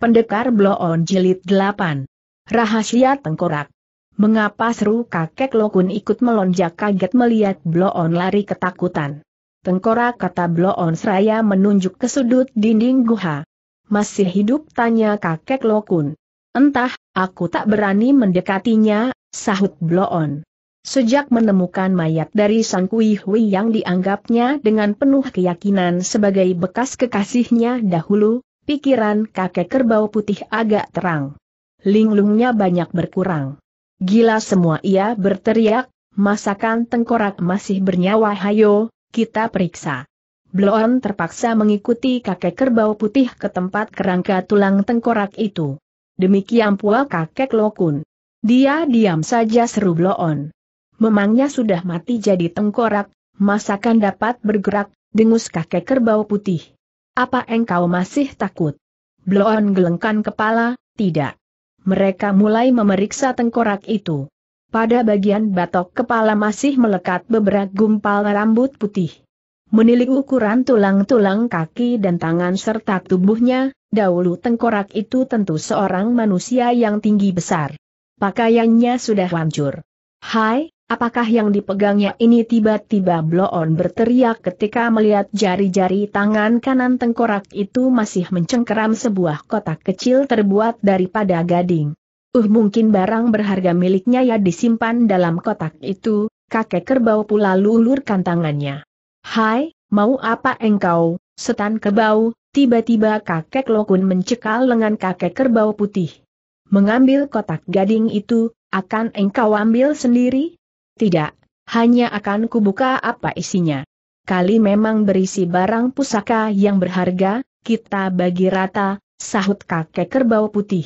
Pendekar Bloon Jilid 8. Rahasia Tengkorak. Mengapa seru kakek Lokun ikut melonjak kaget melihat Bloon lari ketakutan. Tengkorak kata Bloon seraya menunjuk ke sudut dinding guha. Masih hidup tanya kakek Lokun. Entah, aku tak berani mendekatinya, sahut Bloon. Sejak menemukan mayat dari Sang Kui Hui yang dianggapnya dengan penuh keyakinan sebagai bekas kekasihnya dahulu, pikiran kakek kerbau putih agak terang. Linglungnya banyak berkurang. Gila semua ia berteriak, masakan tengkorak masih bernyawa hayo, kita periksa. Bloon terpaksa mengikuti kakek kerbau putih ke tempat kerangka tulang tengkorak itu. Demikian pula kakek Lokun. Dia diam saja seru Bloon. Memangnya sudah mati jadi tengkorak, masakan dapat bergerak, dengus kakek kerbau putih. Apa engkau masih takut? Bloon gelengkan kepala, tidak. Mereka mulai memeriksa tengkorak itu. Pada bagian batok kepala masih melekat beberapa gumpal rambut putih. Menilik ukuran tulang-tulang kaki dan tangan serta tubuhnya, dahulu tengkorak itu tentu seorang manusia yang tinggi besar. Pakaiannya sudah hancur. Hai, Apakah yang dipegangnya ini tiba-tiba Bloon berteriak ketika melihat jari-jari tangan kanan tengkorak itu masih mencengkeram sebuah kotak kecil terbuat daripada gading. Uh mungkin barang berharga miliknya ya disimpan dalam kotak itu, kakek kerbau pula lulurkan tangannya. Hai, mau apa engkau, setan kerbau? tiba-tiba kakek lokun mencekal lengan kakek kerbau putih. Mengambil kotak gading itu, akan engkau ambil sendiri? Tidak, hanya akan kubuka apa isinya. Kali memang berisi barang pusaka yang berharga, kita bagi rata, sahut kakek kerbau putih.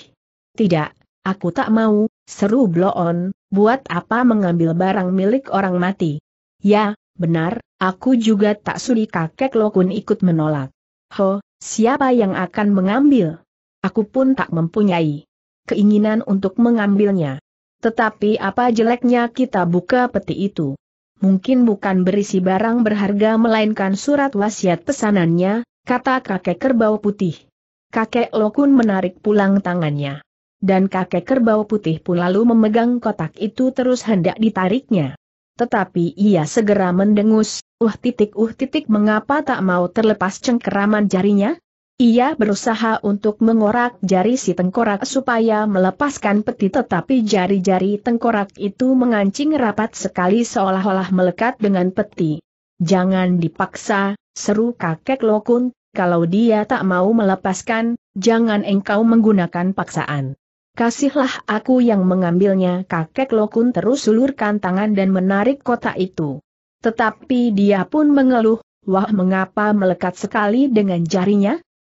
Tidak, aku tak mau, seru Bloon, buat apa mengambil barang milik orang mati. Ya, benar, aku juga tak sudi kakek Lokun ikut menolak. Ho, siapa yang akan mengambil? Aku pun tak mempunyai keinginan untuk mengambilnya. Tetapi apa jeleknya kita buka peti itu? Mungkin bukan berisi barang berharga melainkan surat wasiat pesanannya, kata kakek kerbau putih. Kakek Lokun menarik pulang tangannya. Dan kakek kerbau putih pun lalu memegang kotak itu terus hendak ditariknya. Tetapi ia segera mendengus, uh titik uh titik mengapa tak mau terlepas cengkeraman jarinya? Ia berusaha untuk mengorak jari si tengkorak supaya melepaskan peti tetapi jari-jari tengkorak itu mengancing rapat sekali seolah-olah melekat dengan peti. Jangan dipaksa, seru kakek Lokun, kalau dia tak mau melepaskan, jangan engkau menggunakan paksaan. Kasihlah aku yang mengambilnya kakek Lokun terus sulurkan tangan dan menarik kotak itu. Tetapi dia pun mengeluh, wah mengapa melekat sekali dengan jarinya?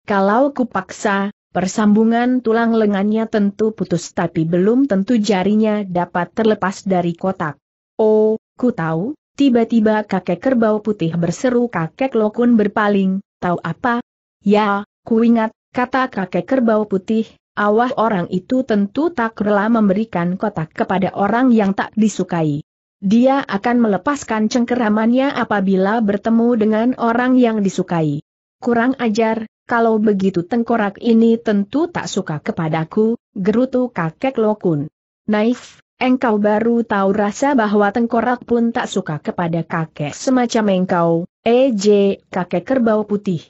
Kalau kupaksa, Persambungan tulang lengannya tentu putus tapi belum tentu jarinya dapat terlepas dari kotak. Oh, ku tahu, tiba-tiba kakek kerbau putih berseru kakek lokun berpaling, tahu apa? Ya, ku ingat, kata kakek kerbau putih, awah orang itu tentu tak rela memberikan kotak kepada orang yang tak disukai. Dia akan melepaskan cengkeramannya apabila bertemu dengan orang yang disukai. Kurang ajar, kalau begitu tengkorak ini tentu tak suka kepadaku, gerutu kakek Lokun. Naif, engkau baru tahu rasa bahwa tengkorak pun tak suka kepada kakek semacam engkau, EJ, eh kakek kerbau putih.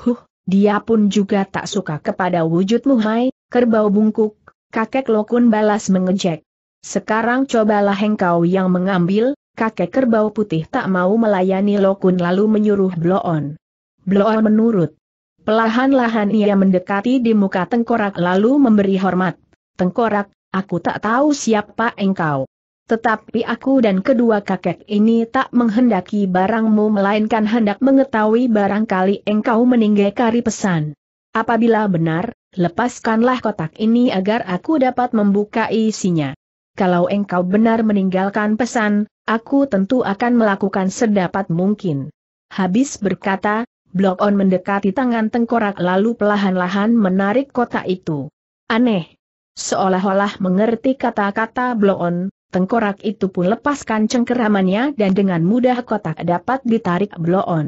Huh, dia pun juga tak suka kepada wujudmu hai, kerbau bungkuk, kakek Lokun balas mengejek. Sekarang cobalah engkau yang mengambil, kakek kerbau putih tak mau melayani Lokun lalu menyuruh Bloon. Bloon menurut. Pelahan-lahan ia mendekati di muka tengkorak lalu memberi hormat. Tengkorak, aku tak tahu siapa engkau. Tetapi aku dan kedua kakek ini tak menghendaki barangmu melainkan hendak mengetahui barangkali engkau meninggalkan pesan. Apabila benar, lepaskanlah kotak ini agar aku dapat membuka isinya. Kalau engkau benar meninggalkan pesan, aku tentu akan melakukan sedapat mungkin. Habis berkata, Blok on mendekati tangan tengkorak lalu pelahan-lahan menarik kotak itu. Aneh. Seolah-olah mengerti kata-kata Blok on, tengkorak itu pun lepaskan cengkeramannya dan dengan mudah kotak dapat ditarik Blok on.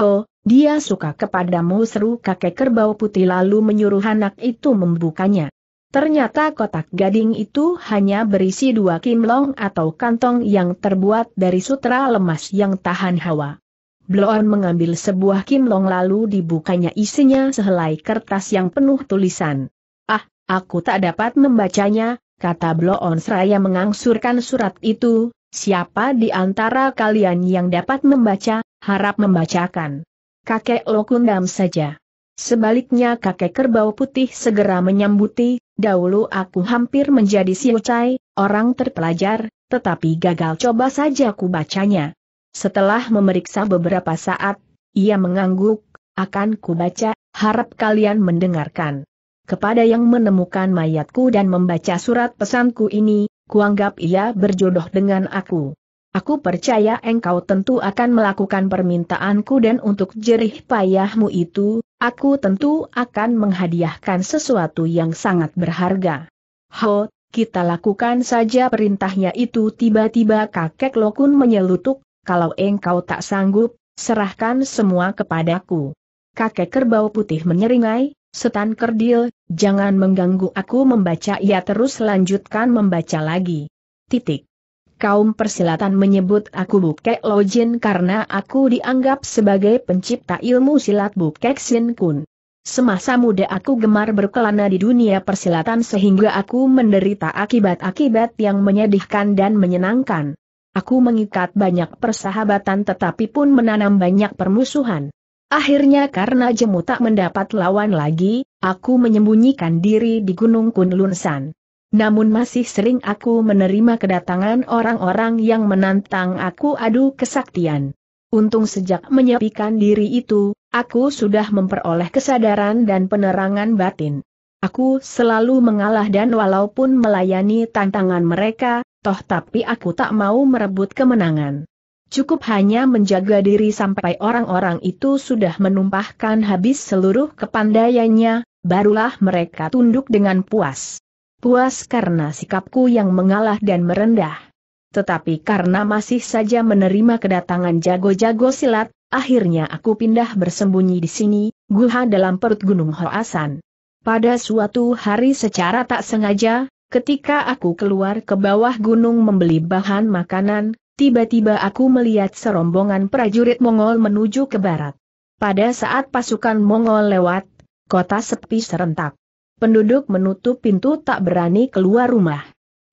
Ho, dia suka kepadamu seru kakek kerbau putih lalu menyuruh anak itu membukanya. Ternyata kotak gading itu hanya berisi dua kimlong atau kantong yang terbuat dari sutra lemas yang tahan hawa. Bloon mengambil sebuah long lalu dibukanya isinya sehelai kertas yang penuh tulisan. Ah, aku tak dapat membacanya, kata Bloon seraya mengangsurkan surat itu, siapa di antara kalian yang dapat membaca, harap membacakan. Kakek lo Lokundam saja. Sebaliknya kakek kerbau putih segera menyambuti, dahulu aku hampir menjadi siucai, orang terpelajar, tetapi gagal coba saja ku bacanya. Setelah memeriksa beberapa saat, ia mengangguk, akan kubaca, harap kalian mendengarkan. Kepada yang menemukan mayatku dan membaca surat pesanku ini, kuanggap ia berjodoh dengan aku. Aku percaya engkau tentu akan melakukan permintaanku dan untuk jerih payahmu itu, aku tentu akan menghadiahkan sesuatu yang sangat berharga. Ho, kita lakukan saja perintahnya itu tiba-tiba kakek Lokun menyelutuk, kalau engkau tak sanggup, serahkan semua kepadaku. Kakek kerbau putih menyeringai, setan kerdil, jangan mengganggu aku membaca ia terus lanjutkan membaca lagi. Titik. Kaum persilatan menyebut aku Bukek Lojin karena aku dianggap sebagai pencipta ilmu silat Bukek Sin Kun. Semasa muda aku gemar berkelana di dunia persilatan sehingga aku menderita akibat-akibat yang menyedihkan dan menyenangkan. Aku mengikat banyak persahabatan tetapi pun menanam banyak permusuhan. Akhirnya karena Jemu tak mendapat lawan lagi, aku menyembunyikan diri di Gunung Kunlunsan. Namun masih sering aku menerima kedatangan orang-orang yang menantang aku adu kesaktian. Untung sejak menyepikan diri itu, aku sudah memperoleh kesadaran dan penerangan batin. Aku selalu mengalah dan walaupun melayani tantangan mereka, toh tapi aku tak mau merebut kemenangan. Cukup hanya menjaga diri sampai orang-orang itu sudah menumpahkan habis seluruh kepandaiannya, barulah mereka tunduk dengan puas. Puas karena sikapku yang mengalah dan merendah. Tetapi karena masih saja menerima kedatangan jago-jago silat, akhirnya aku pindah bersembunyi di sini, guha dalam perut Gunung Hoasan. Pada suatu hari secara tak sengaja, ketika aku keluar ke bawah gunung membeli bahan makanan, tiba-tiba aku melihat serombongan prajurit Mongol menuju ke barat. Pada saat pasukan Mongol lewat, kota sepi serentak. Penduduk menutup pintu tak berani keluar rumah.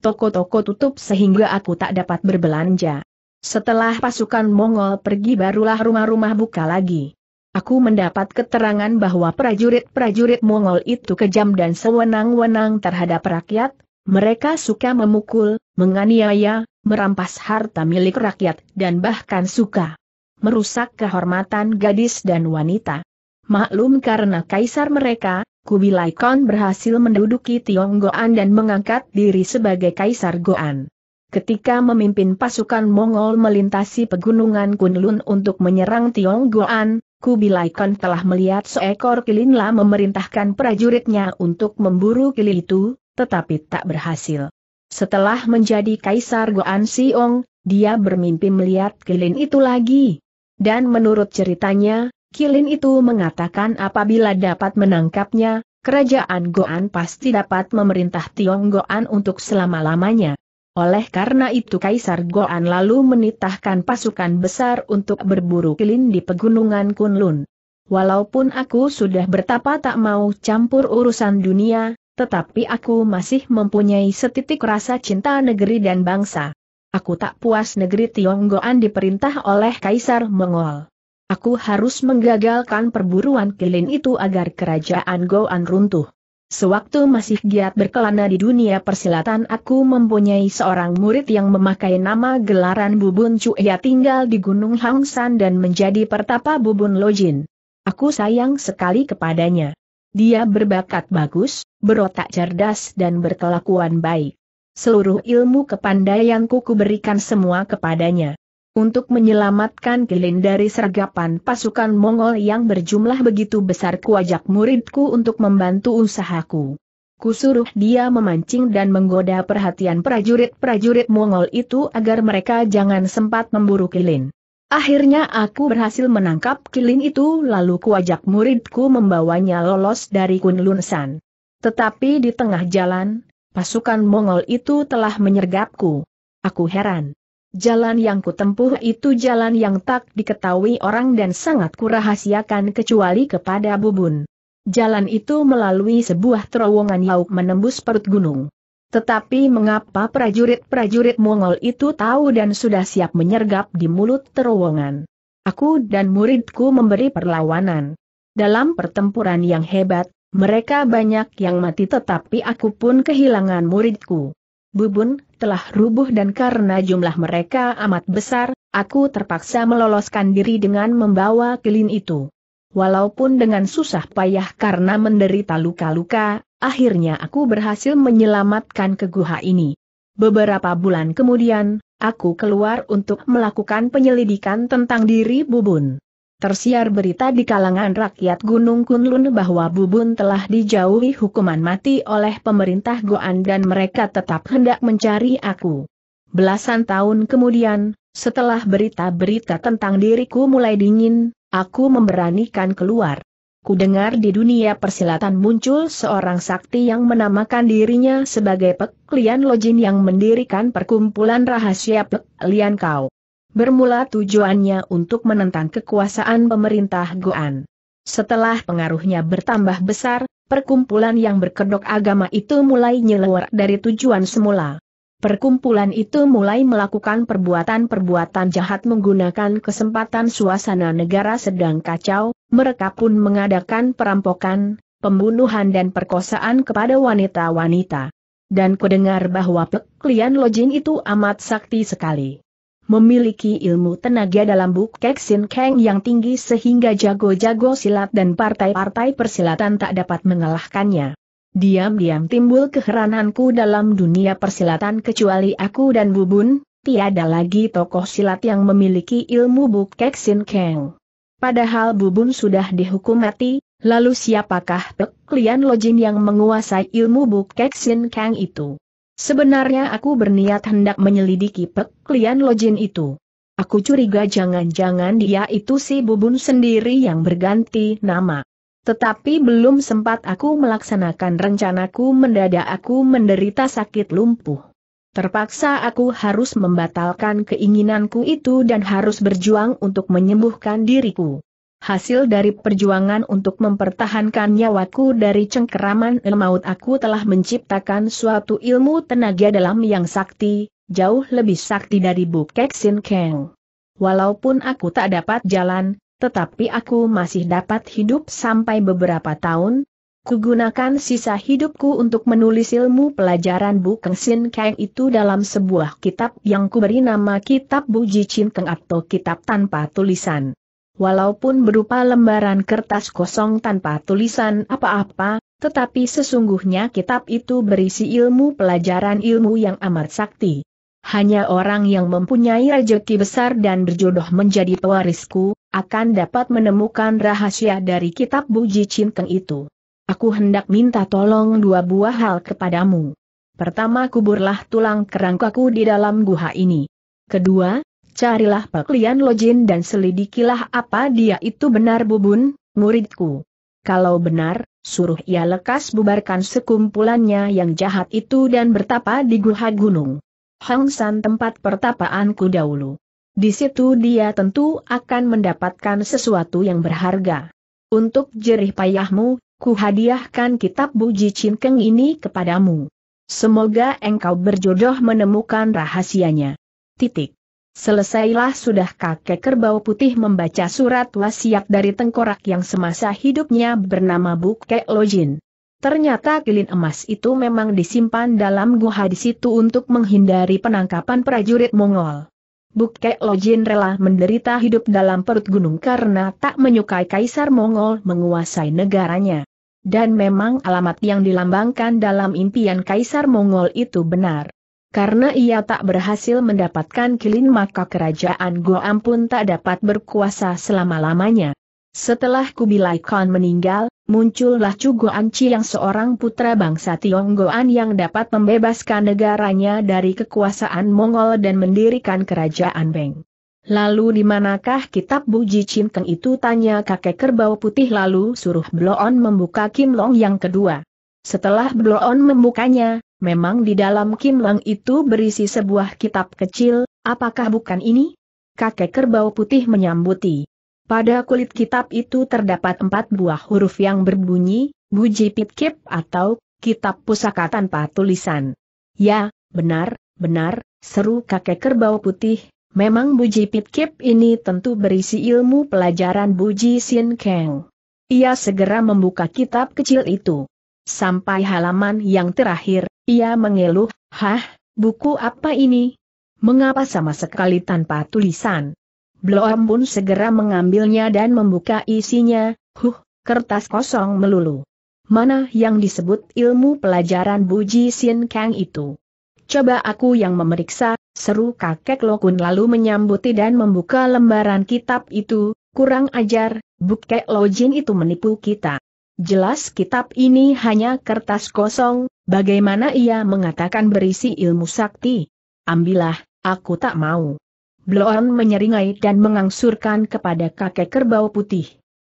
Toko-toko tutup sehingga aku tak dapat berbelanja. Setelah pasukan Mongol pergi barulah rumah-rumah buka lagi. Aku mendapat keterangan bahwa prajurit-prajurit Mongol itu kejam dan sewenang-wenang terhadap rakyat, mereka suka memukul, menganiaya, merampas harta milik rakyat dan bahkan suka merusak kehormatan gadis dan wanita. Maklum karena kaisar mereka, Kubilai Khan berhasil menduduki Tionggoan dan mengangkat diri sebagai kaisar Goan. Ketika memimpin pasukan Mongol melintasi pegunungan Kunlun untuk menyerang Tionggoan, Kubilaikon telah melihat seekor kilinla memerintahkan prajuritnya untuk memburu kili itu, tetapi tak berhasil. Setelah menjadi kaisar Goan Siong, dia bermimpi melihat kilin itu lagi. Dan menurut ceritanya, kilin itu mengatakan apabila dapat menangkapnya, kerajaan Goan pasti dapat memerintah Tiong Goan untuk selama-lamanya. Oleh karena itu Kaisar Goan lalu menitahkan pasukan besar untuk berburu kilin di pegunungan Kunlun. Walaupun aku sudah bertapa tak mau campur urusan dunia, tetapi aku masih mempunyai setitik rasa cinta negeri dan bangsa. Aku tak puas negeri Tionggoan diperintah oleh Kaisar Mongol. Aku harus menggagalkan perburuan kilin itu agar kerajaan Goan runtuh. Sewaktu masih giat berkelana di dunia persilatan aku mempunyai seorang murid yang memakai nama gelaran Bubun Cu. Ia tinggal di Gunung Hangsan dan menjadi pertapa Bubun Lojin. Aku sayang sekali kepadanya. Dia berbakat bagus, berotak cerdas dan berkelakuan baik. Seluruh ilmu kepandaianku kuberikan semua kepadanya untuk menyelamatkan Kilin dari sergapan pasukan Mongol yang berjumlah begitu besar kuajak muridku untuk membantu usahaku. Kusuruh dia memancing dan menggoda perhatian prajurit-prajurit Mongol itu agar mereka jangan sempat memburu Kilin. Akhirnya aku berhasil menangkap Kilin itu lalu kuajak muridku membawanya lolos dari Kunlunsan. Tetapi di tengah jalan, pasukan Mongol itu telah menyergapku. Aku heran. Jalan yang kutempuh itu jalan yang tak diketahui orang dan sangat kurahasiakan kecuali kepada Bubun. Jalan itu melalui sebuah terowongan lauk menembus perut gunung. Tetapi mengapa prajurit-prajurit Mongol itu tahu dan sudah siap menyergap di mulut terowongan? Aku dan muridku memberi perlawanan. Dalam pertempuran yang hebat, mereka banyak yang mati tetapi aku pun kehilangan muridku. Bubun, telah rubuh dan karena jumlah mereka amat besar, aku terpaksa meloloskan diri dengan membawa kilin itu. Walaupun dengan susah payah karena menderita luka-luka, akhirnya aku berhasil menyelamatkan ke guha ini. Beberapa bulan kemudian, aku keluar untuk melakukan penyelidikan tentang diri Bubun tersiar berita di kalangan rakyat Gunung Kunlun bahwa Bubun telah dijauhi hukuman mati oleh pemerintah Goan dan mereka tetap hendak mencari aku. Belasan tahun kemudian, setelah berita-berita tentang diriku mulai dingin, aku memberanikan keluar. Kudengar di dunia persilatan muncul seorang sakti yang menamakan dirinya sebagai Pek Lian Lojin yang mendirikan perkumpulan rahasia Pek Lian Kau. Bermula tujuannya untuk menentang kekuasaan pemerintah Goan. Setelah pengaruhnya bertambah besar, perkumpulan yang berkedok agama itu mulai nyelewar dari tujuan semula. Perkumpulan itu mulai melakukan perbuatan-perbuatan jahat menggunakan kesempatan suasana negara sedang kacau, mereka pun mengadakan perampokan, pembunuhan dan perkosaan kepada wanita-wanita. Dan kudengar bahwa peklian Lojin itu amat sakti sekali memiliki ilmu tenaga dalam Buk Keksin Kang yang tinggi sehingga jago-jago silat dan partai-partai persilatan tak dapat mengalahkannya. Diam-diam timbul keherananku dalam dunia persilatan kecuali aku dan Bubun, tiada lagi tokoh silat yang memiliki ilmu Buk Keksin Kang. Padahal Bubun sudah dihukum mati, lalu siapakah Pek Lian Lojin yang menguasai ilmu Buk Keksin Kang itu? Sebenarnya aku berniat hendak menyelidiki peklian lojin itu. Aku curiga jangan-jangan dia itu si bubun sendiri yang berganti nama. Tetapi belum sempat aku melaksanakan rencanaku mendadak aku menderita sakit lumpuh. Terpaksa aku harus membatalkan keinginanku itu dan harus berjuang untuk menyembuhkan diriku hasil dari perjuangan untuk mempertahankan nyawaku dari cengkeraman maut aku telah menciptakan suatu ilmu tenaga dalam yang sakti, jauh lebih sakti dari Bukek Sin Kang. Walaupun aku tak dapat jalan, tetapi aku masih dapat hidup sampai beberapa tahun, Kugunakan sisa hidupku untuk menulis ilmu pelajaran Bu Keng Sin Kang itu dalam sebuah kitab yang kuberi nama Kitab Bu Jicin Chin Keng atau Kitab Tanpa Tulisan walaupun berupa lembaran kertas kosong tanpa tulisan apa-apa, tetapi sesungguhnya kitab itu berisi ilmu pelajaran ilmu yang amat sakti. Hanya orang yang mempunyai rejeki besar dan berjodoh menjadi pewarisku, akan dapat menemukan rahasia dari kitab Buji Cinteng itu. Aku hendak minta tolong dua buah hal kepadamu. Pertama kuburlah tulang kerangkaku di dalam guha ini. Kedua, Carilah peklian lojin dan selidikilah apa dia itu benar bubun, muridku. Kalau benar, suruh ia lekas bubarkan sekumpulannya yang jahat itu dan bertapa di Guha Gunung. Hang San tempat pertapaanku dahulu. Di situ dia tentu akan mendapatkan sesuatu yang berharga. Untuk jerih payahmu, ku hadiahkan kitab Buji Cinkeng ini kepadamu. Semoga engkau berjodoh menemukan rahasianya. Titik. Selesailah sudah kakek kerbau putih membaca surat wasiat dari tengkorak yang semasa hidupnya bernama Bukek Lojin. Ternyata kilin emas itu memang disimpan dalam guha di situ untuk menghindari penangkapan prajurit Mongol. Bukek Lojin rela menderita hidup dalam perut gunung karena tak menyukai Kaisar Mongol menguasai negaranya. Dan memang alamat yang dilambangkan dalam impian Kaisar Mongol itu benar. Karena ia tak berhasil mendapatkan kilin maka kerajaan Goam pun tak dapat berkuasa selama-lamanya. Setelah Kubilai Khan meninggal, muncullah Chu Chi yang seorang putra bangsa Tionggoan yang dapat membebaskan negaranya dari kekuasaan Mongol dan mendirikan kerajaan Beng. Lalu di manakah kitab Buji Keng itu tanya kakek kerbau putih lalu suruh Bloon membuka Kim Long yang kedua. Setelah Bloon membukanya, Memang di dalam Kimlang itu berisi sebuah kitab kecil, apakah bukan ini? Kakek kerbau putih menyambuti. Pada kulit kitab itu terdapat empat buah huruf yang berbunyi, Buji Pitkip atau Kitab Pusaka Tanpa Tulisan. Ya, benar, benar, seru kakek kerbau putih, memang Buji Pitkip ini tentu berisi ilmu pelajaran Buji Sin Kang. Ia segera membuka kitab kecil itu. Sampai halaman yang terakhir, ia mengeluh, Hah, buku apa ini? Mengapa sama sekali tanpa tulisan? Bloam pun segera mengambilnya dan membuka isinya, huh, kertas kosong melulu. Mana yang disebut ilmu pelajaran Buji Sin Kang itu? Coba aku yang memeriksa, seru kakek Lokun lalu menyambuti dan membuka lembaran kitab itu, kurang ajar, Bukek Lojin itu menipu kita. Jelas kitab ini hanya kertas kosong, bagaimana ia mengatakan berisi ilmu sakti? Ambillah, aku tak mau. Bloon menyeringai dan mengangsurkan kepada kakek kerbau putih.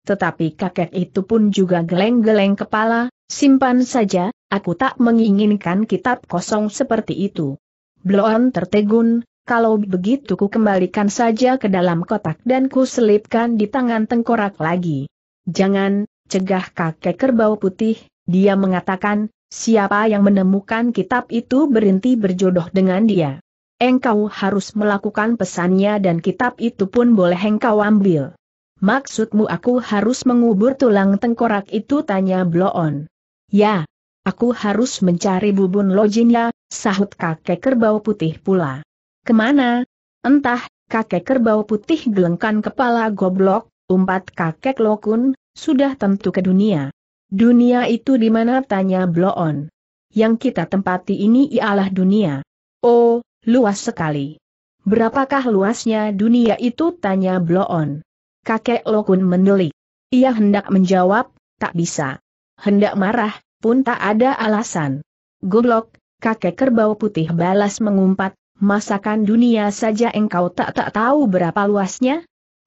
Tetapi kakek itu pun juga geleng-geleng kepala, simpan saja, aku tak menginginkan kitab kosong seperti itu. Bloon tertegun, kalau begitu ku kembalikan saja ke dalam kotak dan ku selipkan di tangan tengkorak lagi. Jangan, cegah kakek kerbau putih, dia mengatakan, siapa yang menemukan kitab itu berhenti berjodoh dengan dia. Engkau harus melakukan pesannya dan kitab itu pun boleh engkau ambil. Maksudmu aku harus mengubur tulang tengkorak itu tanya Bloon. Ya, aku harus mencari bubun lojinya, sahut kakek kerbau putih pula. Kemana? Entah, kakek kerbau putih gelengkan kepala goblok, umpat kakek lokun, sudah tentu ke dunia. Dunia itu di mana tanya Bloon. Yang kita tempati ini ialah dunia. Oh, luas sekali. Berapakah luasnya dunia itu tanya Bloon. Kakek Lokun mendelik. Ia hendak menjawab, tak bisa. Hendak marah, pun tak ada alasan. Goblok, kakek kerbau putih balas mengumpat, masakan dunia saja engkau tak tak tahu berapa luasnya?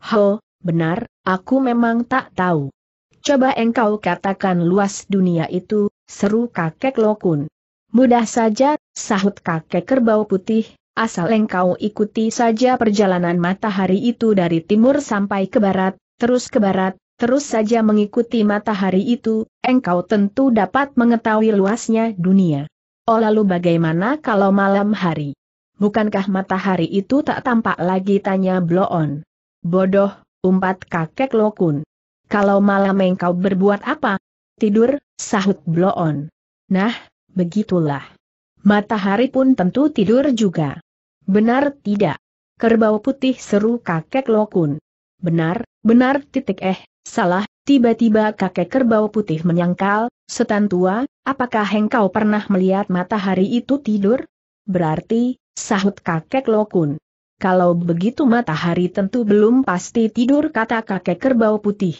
Ho, Benar, aku memang tak tahu. Coba engkau katakan luas dunia itu, seru kakek Lokun. Mudah saja, sahut kakek kerbau putih, asal engkau ikuti saja perjalanan matahari itu dari timur sampai ke barat, terus ke barat, terus saja mengikuti matahari itu, engkau tentu dapat mengetahui luasnya dunia. Oh lalu bagaimana kalau malam hari? Bukankah matahari itu tak tampak lagi tanya Bloon? Bodoh, umpat kakek Lokun. Kalau malam engkau berbuat apa? Tidur, sahut Bloon. Nah, begitulah. Matahari pun tentu tidur juga. Benar tidak? Kerbau putih seru kakek Lokun. Benar, benar titik eh, salah, tiba-tiba kakek kerbau putih menyangkal, setan tua, apakah engkau pernah melihat matahari itu tidur? Berarti, sahut kakek Lokun kalau begitu matahari tentu belum pasti tidur kata kakek kerbau putih.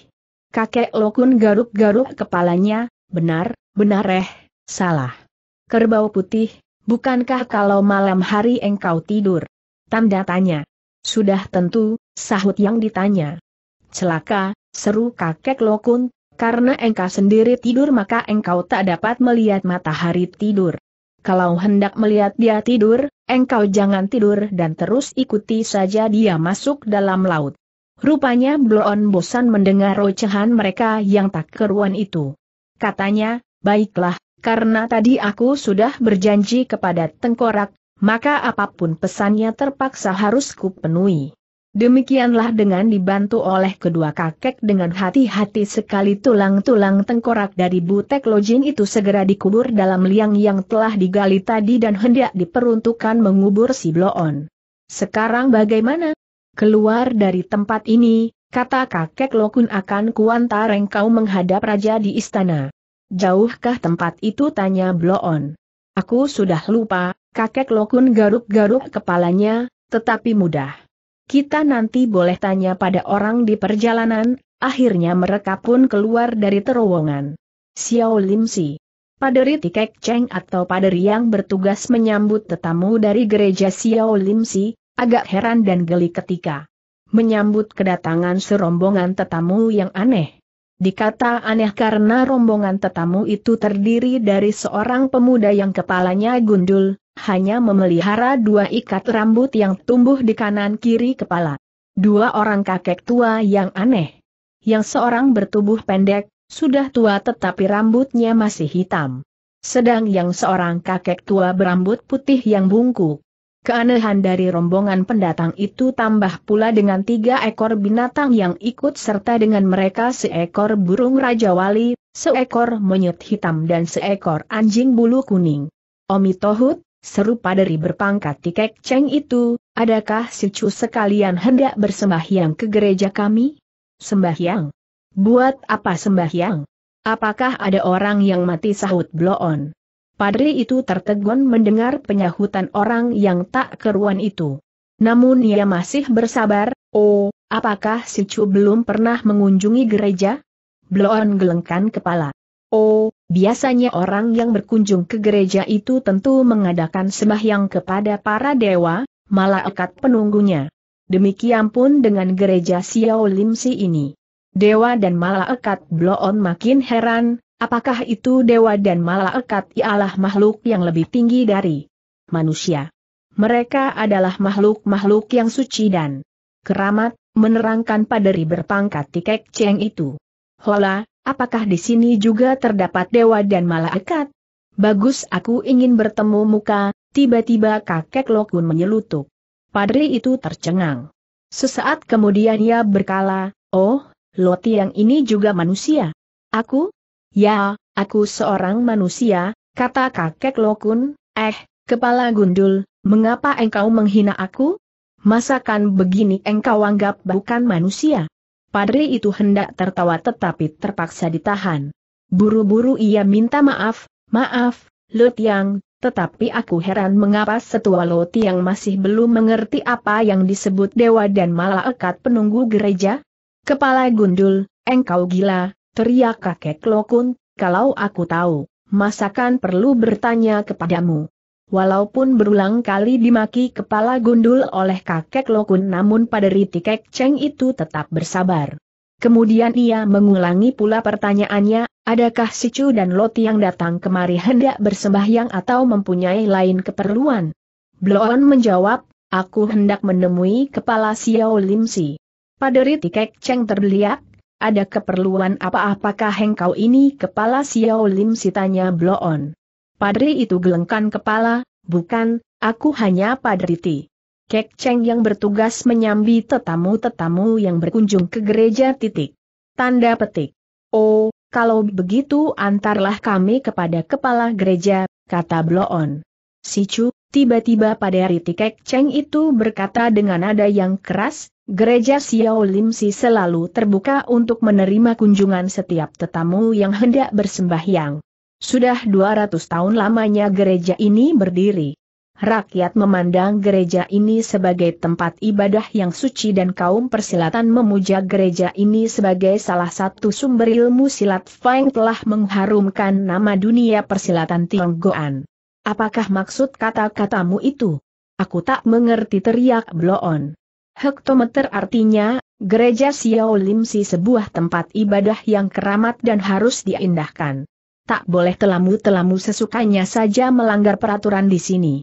Kakek Lokun garuk-garuk kepalanya, benar, benar eh, salah. Kerbau putih, bukankah kalau malam hari engkau tidur? Tanda tanya. Sudah tentu, sahut yang ditanya. Celaka, seru kakek Lokun, karena engkau sendiri tidur maka engkau tak dapat melihat matahari tidur kalau hendak melihat dia tidur, engkau jangan tidur dan terus ikuti saja dia masuk dalam laut. Rupanya Bloon bosan mendengar ocehan mereka yang tak keruan itu. Katanya, baiklah, karena tadi aku sudah berjanji kepada Tengkorak, maka apapun pesannya terpaksa harus kupenuhi. Demikianlah dengan dibantu oleh kedua kakek dengan hati-hati sekali tulang-tulang tengkorak dari butek lojin itu segera dikubur dalam liang yang telah digali tadi dan hendak diperuntukkan mengubur si bloon. Sekarang bagaimana? Keluar dari tempat ini, kata kakek Lokun akan kuantareng kau menghadap raja di istana. Jauhkah tempat itu tanya bloon. Aku sudah lupa, kakek Lokun garuk-garuk kepalanya, tetapi mudah kita nanti boleh tanya pada orang di perjalanan, akhirnya mereka pun keluar dari terowongan. Xiao Lim Si. Paderi Tikek Cheng atau paderi yang bertugas menyambut tetamu dari gereja Xiao Lim Si, agak heran dan geli ketika menyambut kedatangan serombongan tetamu yang aneh. Dikata aneh karena rombongan tetamu itu terdiri dari seorang pemuda yang kepalanya gundul, hanya memelihara dua ikat rambut yang tumbuh di kanan kiri kepala. Dua orang kakek tua yang aneh. Yang seorang bertubuh pendek, sudah tua tetapi rambutnya masih hitam. Sedang yang seorang kakek tua berambut putih yang bungkuk. Keanehan dari rombongan pendatang itu tambah pula dengan tiga ekor binatang yang ikut serta dengan mereka seekor burung Raja Wali, seekor monyet hitam dan seekor anjing bulu kuning. Omi serupa dari berpangkat tikek ceng itu, adakah si cu sekalian hendak bersembahyang ke gereja kami? Sembahyang? Buat apa sembahyang? Apakah ada orang yang mati sahut bloon? Padri itu tertegun mendengar penyahutan orang yang tak keruan itu. Namun ia masih bersabar, oh, apakah si cu belum pernah mengunjungi gereja? Bloon gelengkan kepala. Oh, Biasanya orang yang berkunjung ke gereja itu tentu mengadakan sembahyang kepada para dewa, malah ekat penunggunya. Demikian pun dengan gereja Xiao Si ini. Dewa dan malaikat Bloon makin heran, apakah itu dewa dan malaikat ialah makhluk yang lebih tinggi dari manusia. Mereka adalah makhluk-makhluk yang suci dan keramat, menerangkan paderi berpangkat tikek ceng itu. Hola, Apakah di sini juga terdapat dewa dan malaikat? Bagus aku ingin bertemu muka, tiba-tiba kakek Lokun menyelutup. Padri itu tercengang. Sesaat kemudian ia berkala, oh, Loti yang ini juga manusia. Aku? Ya, aku seorang manusia, kata kakek Lokun, eh, kepala gundul, mengapa engkau menghina aku? Masakan begini engkau anggap bukan manusia? Padri itu hendak tertawa tetapi terpaksa ditahan. Buru-buru ia minta maaf, maaf, Tiang. tetapi aku heran mengapa setua Tiang masih belum mengerti apa yang disebut dewa dan malaikat penunggu gereja? Kepala gundul, engkau gila, teriak kakek Lokun, kalau aku tahu, masakan perlu bertanya kepadamu. Walaupun berulang kali dimaki kepala gundul oleh kakek Lokun namun pada Ritikek Cheng itu tetap bersabar. Kemudian ia mengulangi pula pertanyaannya, adakah Si Chu dan Loti yang datang kemari hendak bersembahyang atau mempunyai lain keperluan? Bloon menjawab, aku hendak menemui kepala Xiao Lim Si. Pada Ritikek Cheng terbeliak, ada keperluan apa-apakah engkau ini kepala Xiao Lim Si tanya Bloon. Padri itu gelengkan kepala, bukan, aku hanya Padri Ti. Kek Cheng yang bertugas menyambi tetamu-tetamu yang berkunjung ke gereja titik. Tanda petik. Oh, kalau begitu antarlah kami kepada kepala gereja, kata Bloon. Chu, tiba-tiba pada hari kek Cheng itu berkata dengan nada yang keras, gereja Xiao Lim Si selalu terbuka untuk menerima kunjungan setiap tetamu yang hendak bersembahyang. Sudah 200 tahun lamanya gereja ini berdiri. Rakyat memandang gereja ini sebagai tempat ibadah yang suci dan kaum persilatan memuja gereja ini sebagai salah satu sumber ilmu silat Feng telah mengharumkan nama dunia persilatan Tionggoan. Apakah maksud kata-katamu itu? Aku tak mengerti teriak Bloon. Hektometer artinya, gereja Xiao Si sebuah tempat ibadah yang keramat dan harus diindahkan tak boleh telamu-telamu sesukanya saja melanggar peraturan di sini.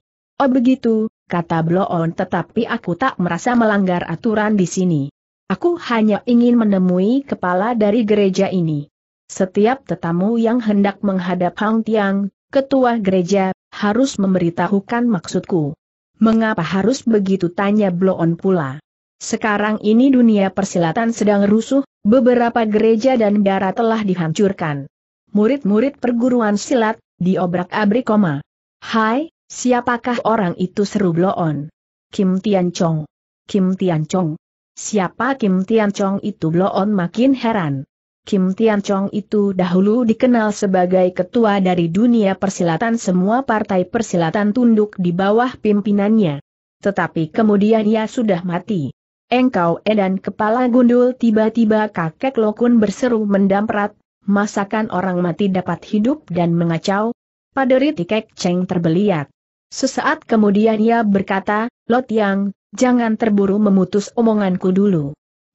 Oh begitu, kata Bloon tetapi aku tak merasa melanggar aturan di sini. Aku hanya ingin menemui kepala dari gereja ini. Setiap tetamu yang hendak menghadap Hang Tiang, ketua gereja, harus memberitahukan maksudku. Mengapa harus begitu tanya Bloon pula. Sekarang ini dunia persilatan sedang rusuh, beberapa gereja dan negara telah dihancurkan murid-murid perguruan silat, diobrak-abrik koma. Hai, siapakah orang itu seru Bloon? Kim Tian Chong. Kim Tian Chong. Siapa Kim Tian Chong itu Bloon makin heran. Kim Tian Chong itu dahulu dikenal sebagai ketua dari dunia persilatan semua partai persilatan tunduk di bawah pimpinannya. Tetapi kemudian ia sudah mati. Engkau edan kepala gundul tiba-tiba kakek Lokun berseru mendamprat masakan orang mati dapat hidup dan mengacau? Paderi Tikek Cheng terbeliak. Sesaat kemudian ia berkata, Lot Yang, jangan terburu memutus omonganku dulu.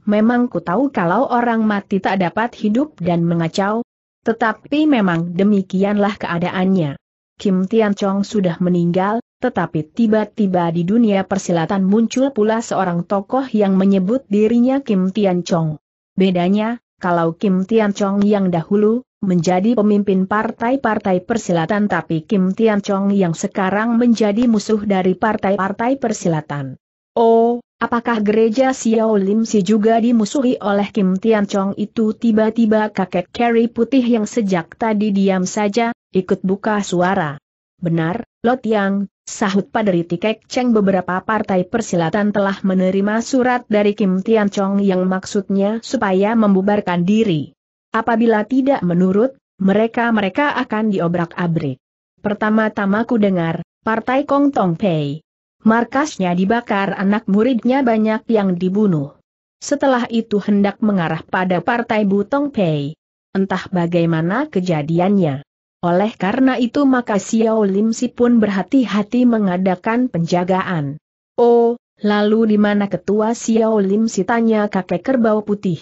Memang ku tahu kalau orang mati tak dapat hidup dan mengacau, tetapi memang demikianlah keadaannya. Kim Tian Chong sudah meninggal, tetapi tiba-tiba di dunia persilatan muncul pula seorang tokoh yang menyebut dirinya Kim Tian Chong. Bedanya, kalau Kim Tian Chong yang dahulu, menjadi pemimpin partai-partai persilatan tapi Kim Tian Chong yang sekarang menjadi musuh dari partai-partai persilatan. Oh, apakah gereja Xiao Lim Si juga dimusuhi oleh Kim Tian Chong itu tiba-tiba kakek Carrie Putih yang sejak tadi diam saja, ikut buka suara. Benar, Lot Yang, sahut paderi Tikek Cheng beberapa partai persilatan telah menerima surat dari Kim Tian Chong yang maksudnya supaya membubarkan diri. Apabila tidak menurut, mereka-mereka akan diobrak-abrik. Pertama-tama ku dengar, partai Kong Tong Pei. Markasnya dibakar anak muridnya banyak yang dibunuh. Setelah itu hendak mengarah pada partai Butong Pei. Entah bagaimana kejadiannya. Oleh karena itu maka Xiao Lim Si pun berhati-hati mengadakan penjagaan. Oh, lalu di mana ketua Xiao Lim Si tanya kakek kerbau putih.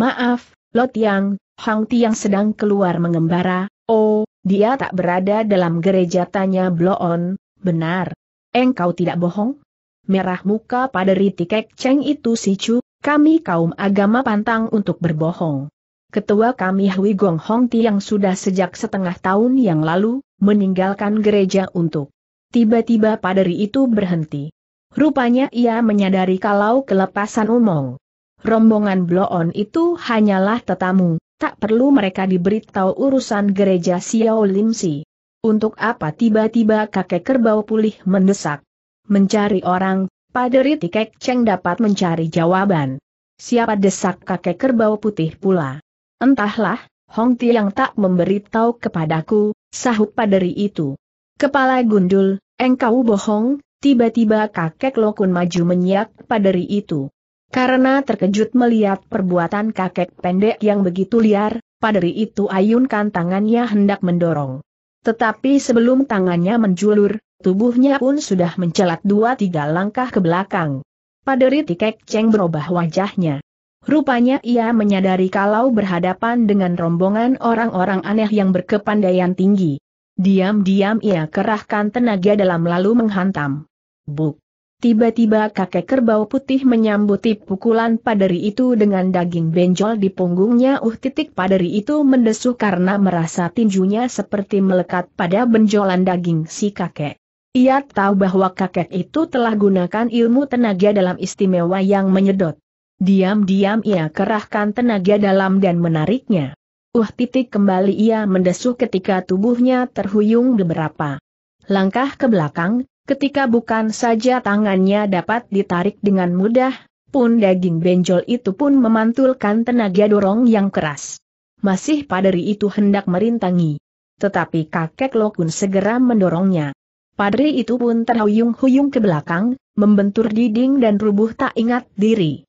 Maaf, Lot Yang, Hang Tiang sedang keluar mengembara, oh, dia tak berada dalam gereja tanya Bloon, benar. Engkau tidak bohong? Merah muka pada Ritikek Cheng itu si Chu, kami kaum agama pantang untuk berbohong ketua kami Hui Gong Hong Ti yang sudah sejak setengah tahun yang lalu, meninggalkan gereja untuk tiba-tiba paderi itu berhenti. Rupanya ia menyadari kalau kelepasan umong. Rombongan bloon itu hanyalah tetamu, tak perlu mereka diberitahu urusan gereja Xiao Lim Si. Untuk apa tiba-tiba kakek kerbau pulih mendesak? Mencari orang, paderi tikek Cheng dapat mencari jawaban. Siapa desak kakek kerbau putih pula? Entahlah, Hong Tiang tak memberitahu kepadaku, sahut paderi itu. Kepala gundul, engkau bohong, tiba-tiba kakek Lokun maju menyiak paderi itu. Karena terkejut melihat perbuatan kakek pendek yang begitu liar, paderi itu ayunkan tangannya hendak mendorong. Tetapi sebelum tangannya menjulur, tubuhnya pun sudah mencelat dua tiga langkah ke belakang. Paderi Tikek ceng berubah wajahnya. Rupanya ia menyadari kalau berhadapan dengan rombongan orang-orang aneh yang berkepandaian tinggi. Diam-diam ia kerahkan tenaga dalam lalu menghantam. Buk. Tiba-tiba kakek kerbau putih menyambuti pukulan paderi itu dengan daging benjol di punggungnya. Uh titik paderi itu mendesuh karena merasa tinjunya seperti melekat pada benjolan daging si kakek. Ia tahu bahwa kakek itu telah gunakan ilmu tenaga dalam istimewa yang menyedot. Diam-diam ia kerahkan tenaga dalam dan menariknya. Uh titik kembali ia mendesuh ketika tubuhnya terhuyung beberapa langkah ke belakang, ketika bukan saja tangannya dapat ditarik dengan mudah, pun daging benjol itu pun memantulkan tenaga dorong yang keras. Masih Padri itu hendak merintangi. Tetapi kakek Lokun segera mendorongnya. Padri itu pun terhuyung-huyung ke belakang, membentur dinding dan rubuh tak ingat diri.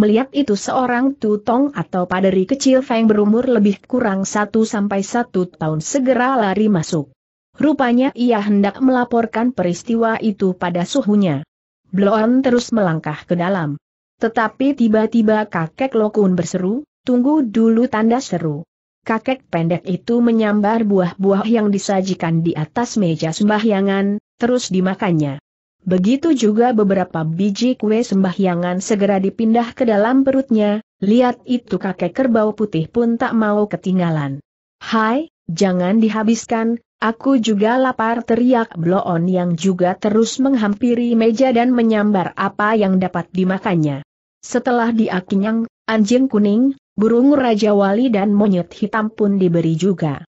Melihat itu seorang tutong atau paderi kecil Feng berumur lebih kurang 1-1 tahun segera lari masuk. Rupanya ia hendak melaporkan peristiwa itu pada suhunya. Bloon terus melangkah ke dalam. Tetapi tiba-tiba kakek Lokun berseru, tunggu dulu tanda seru. Kakek pendek itu menyambar buah-buah yang disajikan di atas meja sembahyangan, terus dimakannya. Begitu juga beberapa biji kue sembahyangan segera dipindah ke dalam perutnya, lihat itu kakek kerbau putih pun tak mau ketinggalan. Hai, jangan dihabiskan, aku juga lapar teriak Bloon yang juga terus menghampiri meja dan menyambar apa yang dapat dimakannya. Setelah diakinyang, anjing kuning, burung raja wali dan monyet hitam pun diberi juga.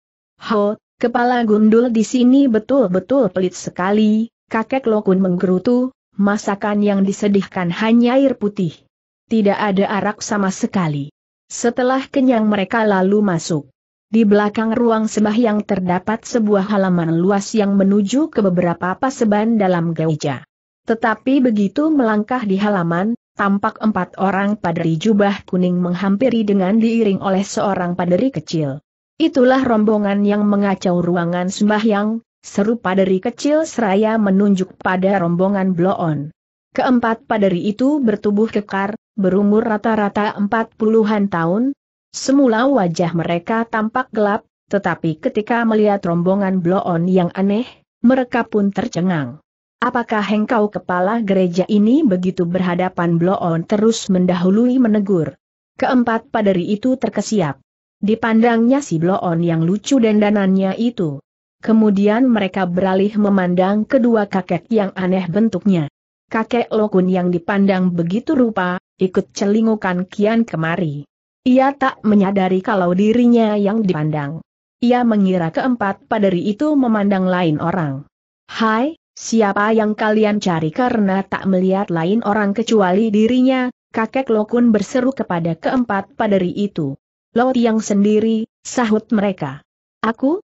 Ho, kepala gundul di sini betul-betul pelit sekali, Kakek Lokun menggerutu, masakan yang disedihkan hanya air putih. Tidak ada arak sama sekali. Setelah kenyang mereka lalu masuk. Di belakang ruang sembahyang terdapat sebuah halaman luas yang menuju ke beberapa paseban dalam gereja. Tetapi begitu melangkah di halaman, tampak empat orang paderi jubah kuning menghampiri dengan diiring oleh seorang paderi kecil. Itulah rombongan yang mengacau ruangan sembahyang, Seru dari kecil seraya menunjuk pada rombongan bloon. Keempat paderi itu bertubuh kekar, berumur rata-rata empat puluhan tahun. Semula wajah mereka tampak gelap, tetapi ketika melihat rombongan bloon yang aneh, mereka pun tercengang. Apakah hengkau kepala gereja ini begitu berhadapan bloon terus mendahului menegur? Keempat paderi itu terkesiap. Dipandangnya si bloon yang lucu dan danannya itu. Kemudian mereka beralih memandang kedua kakek yang aneh bentuknya. Kakek Lokun yang dipandang begitu rupa, ikut celingukan kian kemari. Ia tak menyadari kalau dirinya yang dipandang. Ia mengira keempat paderi itu memandang lain orang. Hai, siapa yang kalian cari karena tak melihat lain orang kecuali dirinya, kakek Lokun berseru kepada keempat paderi itu. Lo yang sendiri, sahut mereka. Aku,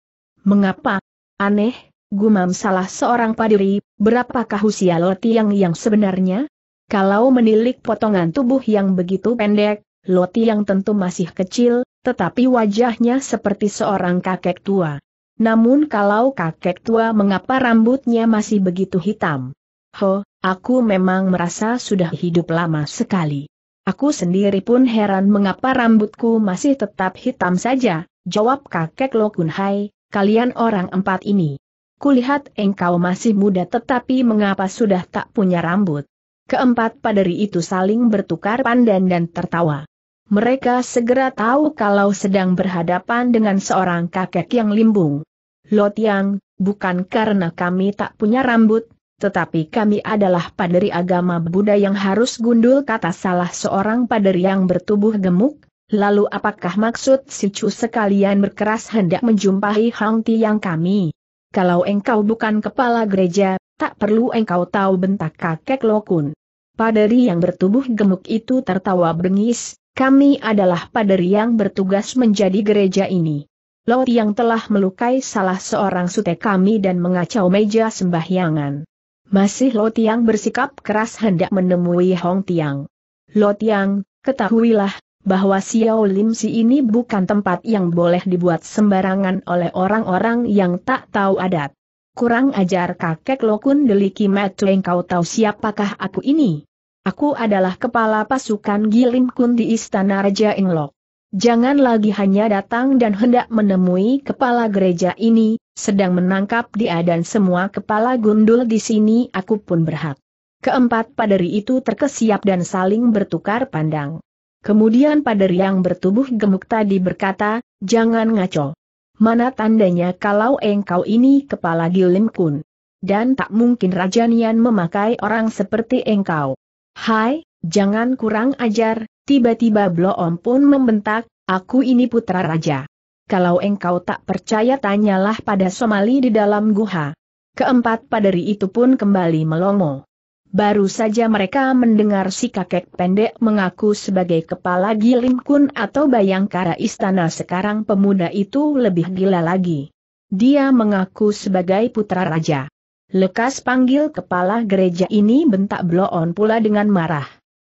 Mengapa? Aneh, gumam salah seorang padiri, berapakah usia Lotiang yang sebenarnya? Kalau menilik potongan tubuh yang begitu pendek, Lotiang tentu masih kecil, tetapi wajahnya seperti seorang kakek tua. Namun kalau kakek tua mengapa rambutnya masih begitu hitam? Ho, aku memang merasa sudah hidup lama sekali. Aku sendiri pun heran mengapa rambutku masih tetap hitam saja, jawab kakek Lokunhai, kalian orang empat ini. Kulihat engkau masih muda tetapi mengapa sudah tak punya rambut? Keempat paderi itu saling bertukar pandan dan tertawa. Mereka segera tahu kalau sedang berhadapan dengan seorang kakek yang limbung. Lotiang, bukan karena kami tak punya rambut, tetapi kami adalah paderi agama Buddha yang harus gundul kata salah seorang paderi yang bertubuh gemuk, Lalu apakah maksud si Chu sekalian berkeras hendak menjumpai Hang Tiang kami? Kalau engkau bukan kepala gereja, tak perlu engkau tahu bentak kakek Lokun. Paderi yang bertubuh gemuk itu tertawa bengis, kami adalah paderi yang bertugas menjadi gereja ini. Lo yang telah melukai salah seorang sute kami dan mengacau meja sembahyangan. Masih Lo Tiang bersikap keras hendak menemui Hong Tiang. Lo Tiang, ketahuilah, bahwa Xiao Lim Si ini bukan tempat yang boleh dibuat sembarangan oleh orang-orang yang tak tahu adat. Kurang ajar kakek Lokun Deliki Matu engkau tahu siapakah aku ini? Aku adalah kepala pasukan Gilim Kun di Istana Raja Inglok. Jangan lagi hanya datang dan hendak menemui kepala gereja ini, sedang menangkap dia dan semua kepala gundul di sini aku pun berhak. Keempat paderi itu terkesiap dan saling bertukar pandang. Kemudian pader yang bertubuh gemuk tadi berkata, jangan ngaco. Mana tandanya kalau engkau ini kepala Gilim Kun? Dan tak mungkin Raja Nian memakai orang seperti engkau. Hai, jangan kurang ajar, tiba-tiba Bloom pun membentak, aku ini putra raja. Kalau engkau tak percaya tanyalah pada Somali di dalam guha. Keempat paderi itu pun kembali melongo. Baru saja mereka mendengar si kakek pendek mengaku sebagai kepala Gilim Kun atau bayangkara istana sekarang pemuda itu lebih gila lagi. Dia mengaku sebagai putra raja. Lekas panggil kepala gereja ini bentak bloon pula dengan marah.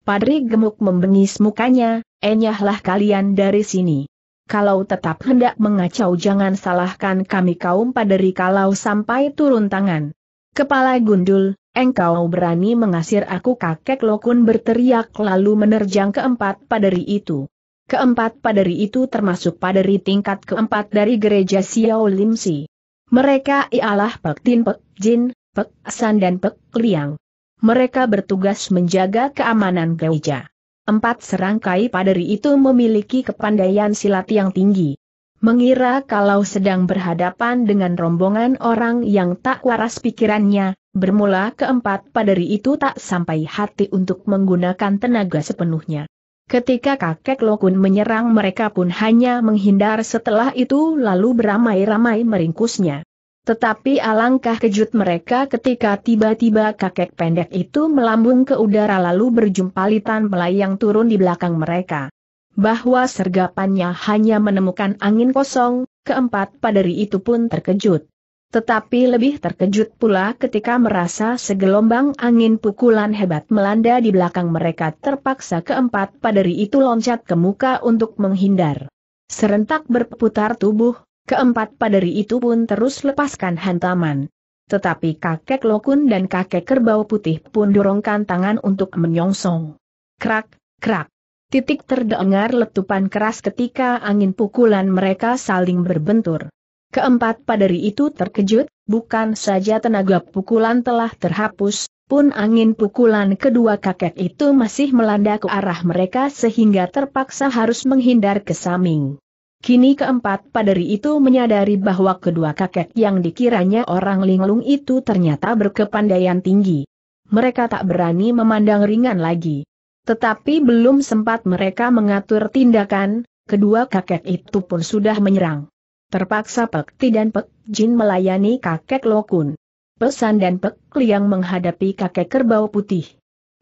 Padri gemuk membengis mukanya, enyahlah kalian dari sini. Kalau tetap hendak mengacau jangan salahkan kami kaum padri kalau sampai turun tangan. Kepala gundul, engkau berani mengasir aku kakek Lokun berteriak lalu menerjang keempat paderi itu. Keempat paderi itu termasuk paderi tingkat keempat dari gereja Xiao Limsi. Mereka ialah Pek Tin Pek Jin, Pek San dan Pek Liang. Mereka bertugas menjaga keamanan gereja. Empat serangkai paderi itu memiliki kepandaian silat yang tinggi. Mengira kalau sedang berhadapan dengan rombongan orang yang tak waras pikirannya, bermula keempat paderi itu tak sampai hati untuk menggunakan tenaga sepenuhnya. Ketika kakek Lokun menyerang mereka pun hanya menghindar setelah itu lalu beramai-ramai meringkusnya. Tetapi alangkah kejut mereka ketika tiba-tiba kakek pendek itu melambung ke udara lalu berjumpa litan melayang turun di belakang mereka bahwa sergapannya hanya menemukan angin kosong, keempat paderi itu pun terkejut. Tetapi lebih terkejut pula ketika merasa segelombang angin pukulan hebat melanda di belakang mereka terpaksa keempat paderi itu loncat ke muka untuk menghindar. Serentak berputar tubuh, keempat paderi itu pun terus lepaskan hantaman. Tetapi kakek Lokun dan kakek kerbau putih pun dorongkan tangan untuk menyongsong. Krak, krak. Titik terdengar letupan keras ketika angin pukulan mereka saling berbentur. Keempat paderi itu terkejut, bukan saja tenaga pukulan telah terhapus, pun angin pukulan kedua kakek itu masih melanda ke arah mereka sehingga terpaksa harus menghindar ke samping. Kini keempat paderi itu menyadari bahwa kedua kakek yang dikiranya orang linglung itu ternyata berkepandaian tinggi. Mereka tak berani memandang ringan lagi. Tetapi belum sempat mereka mengatur tindakan, kedua kakek itu pun sudah menyerang. Terpaksa Pek Ti dan Pek Jin melayani kakek Lokun. Pesan dan Pek Liang menghadapi kakek kerbau putih.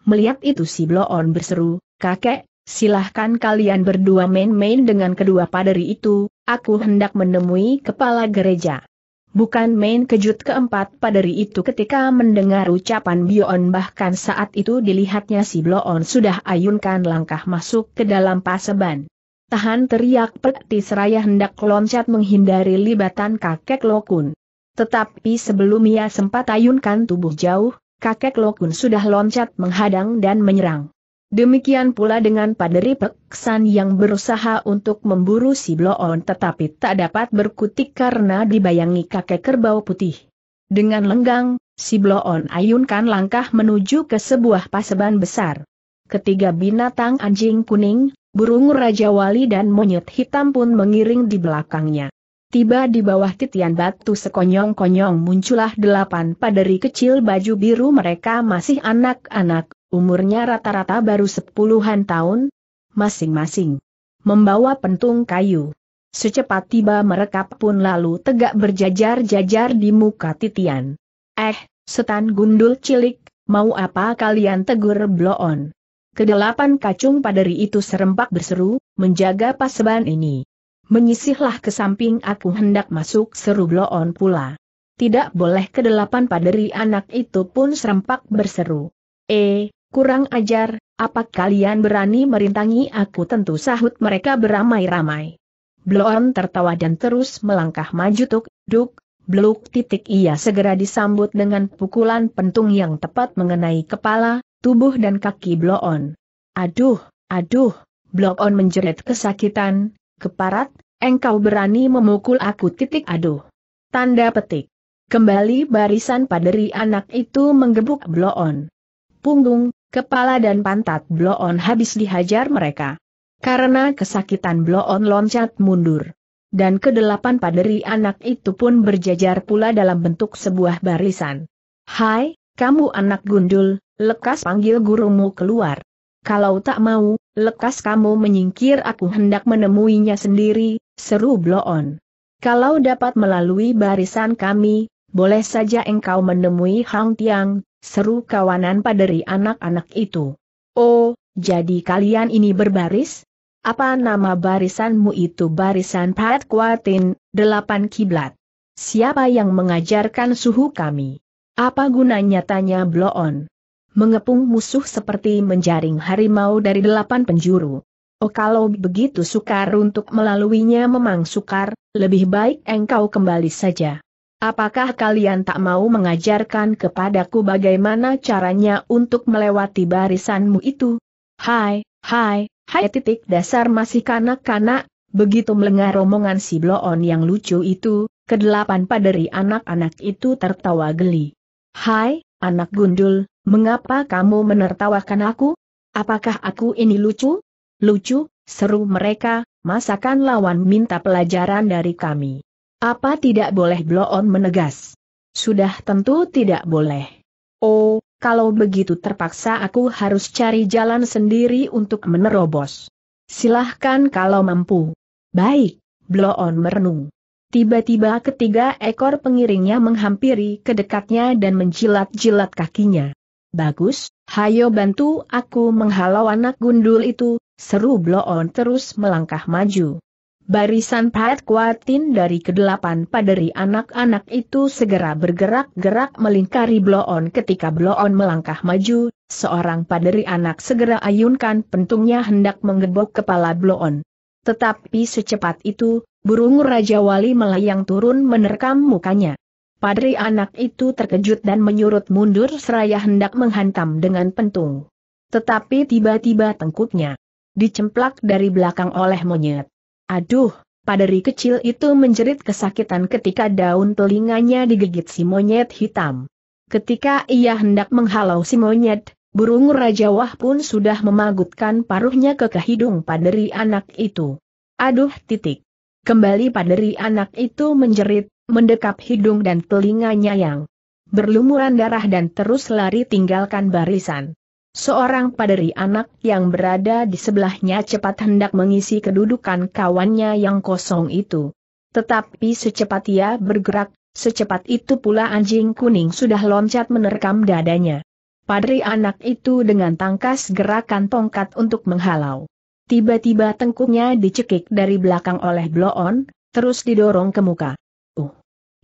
Melihat itu si Bloon berseru, kakek, silahkan kalian berdua main-main dengan kedua paderi itu, aku hendak menemui kepala gereja. Bukan main kejut keempat padari itu ketika mendengar ucapan Bion bahkan saat itu dilihatnya si Bloon sudah ayunkan langkah masuk ke dalam paseban. Tahan teriak Peti Seraya hendak loncat menghindari libatan kakek Lokun. Tetapi sebelum ia sempat ayunkan tubuh jauh, kakek Lokun sudah loncat menghadang dan menyerang. Demikian pula dengan Paderi Peksan yang berusaha untuk memburu si Bloon tetapi tak dapat berkutik karena dibayangi kakek kerbau putih. Dengan lenggang, si Bloon ayunkan langkah menuju ke sebuah paseban besar. Ketiga binatang anjing kuning, burung Raja Wali dan monyet hitam pun mengiring di belakangnya. Tiba di bawah titian batu sekonyong-konyong muncullah delapan paderi kecil baju biru mereka masih anak-anak, Umurnya rata-rata baru sepuluhan tahun, masing-masing. Membawa pentung kayu. Secepat tiba mereka pun lalu tegak berjajar-jajar di muka titian. Eh, setan gundul cilik, mau apa kalian tegur bloon? Kedelapan kacung padari itu serempak berseru, menjaga paseban ini. Menyisihlah ke samping aku hendak masuk seru bloon pula. Tidak boleh kedelapan paderi anak itu pun serempak berseru. Eh, Kurang ajar, apa kalian berani merintangi aku tentu sahut mereka beramai-ramai. Bloon tertawa dan terus melangkah maju tuk, duk, bluk titik ia segera disambut dengan pukulan pentung yang tepat mengenai kepala, tubuh dan kaki Bloon. Aduh, aduh, Bloon menjerit kesakitan, keparat, engkau berani memukul aku titik aduh. Tanda petik. Kembali barisan paderi anak itu menggebuk Bloon. Punggung, Kepala dan pantat Bloon habis dihajar mereka. Karena kesakitan Bloon loncat mundur. Dan kedelapan paderi anak itu pun berjajar pula dalam bentuk sebuah barisan. Hai, kamu anak gundul, lekas panggil gurumu keluar. Kalau tak mau, lekas kamu menyingkir aku hendak menemuinya sendiri, seru Bloon. Kalau dapat melalui barisan kami, boleh saja engkau menemui Hang Tiang, seru kawanan paderi anak-anak itu. Oh, jadi kalian ini berbaris? Apa nama barisanmu itu barisan Pat Kuatin, delapan kiblat? Siapa yang mengajarkan suhu kami? Apa gunanya tanya Bloon? Mengepung musuh seperti menjaring harimau dari delapan penjuru. Oh kalau begitu sukar untuk melaluinya memang sukar, lebih baik engkau kembali saja. Apakah kalian tak mau mengajarkan kepadaku bagaimana caranya untuk melewati barisanmu itu? Hai, hai, hai titik dasar masih kanak-kanak, begitu melengar romongan si Bloon yang lucu itu, kedelapan paderi anak-anak itu tertawa geli. Hai, anak gundul, mengapa kamu menertawakan aku? Apakah aku ini lucu? Lucu, seru mereka, masakan lawan minta pelajaran dari kami. Apa tidak boleh Bloon menegas? Sudah tentu tidak boleh. Oh, kalau begitu terpaksa aku harus cari jalan sendiri untuk menerobos. Silahkan kalau mampu. Baik, Bloon merenung. Tiba-tiba ketiga ekor pengiringnya menghampiri kedekatnya dan menjilat-jilat kakinya. Bagus, hayo bantu aku menghalau anak gundul itu, seru Bloon terus melangkah maju. Barisan Pat Kuatin dari kedelapan paderi anak-anak itu segera bergerak-gerak melingkari Bloon ketika Bloon melangkah maju, seorang paderi anak segera ayunkan pentungnya hendak menggebok kepala Bloon. Tetapi secepat itu, burung Raja Wali melayang turun menerkam mukanya. Paderi anak itu terkejut dan menyurut mundur seraya hendak menghantam dengan pentung. Tetapi tiba-tiba tengkuknya dicemplak dari belakang oleh monyet. Aduh, paderi kecil itu menjerit kesakitan ketika daun telinganya digigit si monyet hitam. Ketika ia hendak menghalau si monyet, burung Raja Wah pun sudah memagutkan paruhnya ke kehidung paderi anak itu. Aduh titik. Kembali paderi anak itu menjerit, mendekap hidung dan telinganya yang berlumuran darah dan terus lari tinggalkan barisan. Seorang paderi anak yang berada di sebelahnya cepat hendak mengisi kedudukan kawannya yang kosong itu. Tetapi secepat ia bergerak, secepat itu pula anjing kuning sudah loncat menerkam dadanya. Padri anak itu dengan tangkas gerakan tongkat untuk menghalau. Tiba-tiba tengkuknya dicekik dari belakang oleh bloon, terus didorong ke muka. Uh.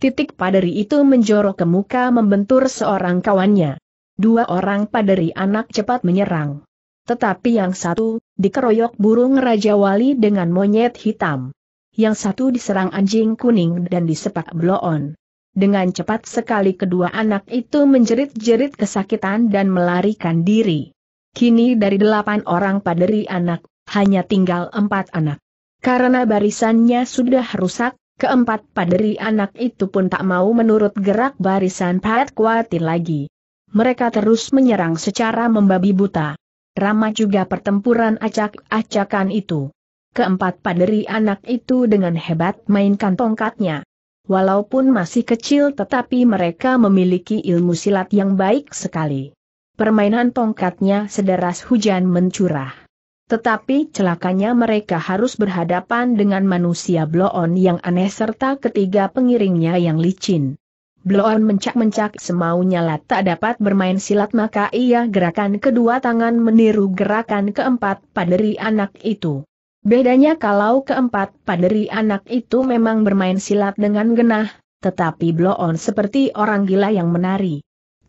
Titik padri itu menjorok ke muka membentur seorang kawannya. Dua orang paderi anak cepat menyerang. Tetapi yang satu, dikeroyok burung Raja Wali dengan monyet hitam. Yang satu diserang anjing kuning dan disepak bloon. Dengan cepat sekali kedua anak itu menjerit-jerit kesakitan dan melarikan diri. Kini dari delapan orang paderi anak, hanya tinggal empat anak. Karena barisannya sudah rusak, keempat paderi anak itu pun tak mau menurut gerak barisan Pat Kuatin lagi mereka terus menyerang secara membabi buta. Ramah juga pertempuran acak-acakan itu. Keempat paderi anak itu dengan hebat mainkan tongkatnya. Walaupun masih kecil tetapi mereka memiliki ilmu silat yang baik sekali. Permainan tongkatnya sederas hujan mencurah. Tetapi celakanya mereka harus berhadapan dengan manusia bloon yang aneh serta ketiga pengiringnya yang licin. Bloon mencak-mencak semaunya Lat tak dapat bermain silat maka ia gerakan kedua tangan meniru gerakan keempat paderi anak itu. Bedanya kalau keempat paderi anak itu memang bermain silat dengan genah, tetapi Bloon seperti orang gila yang menari.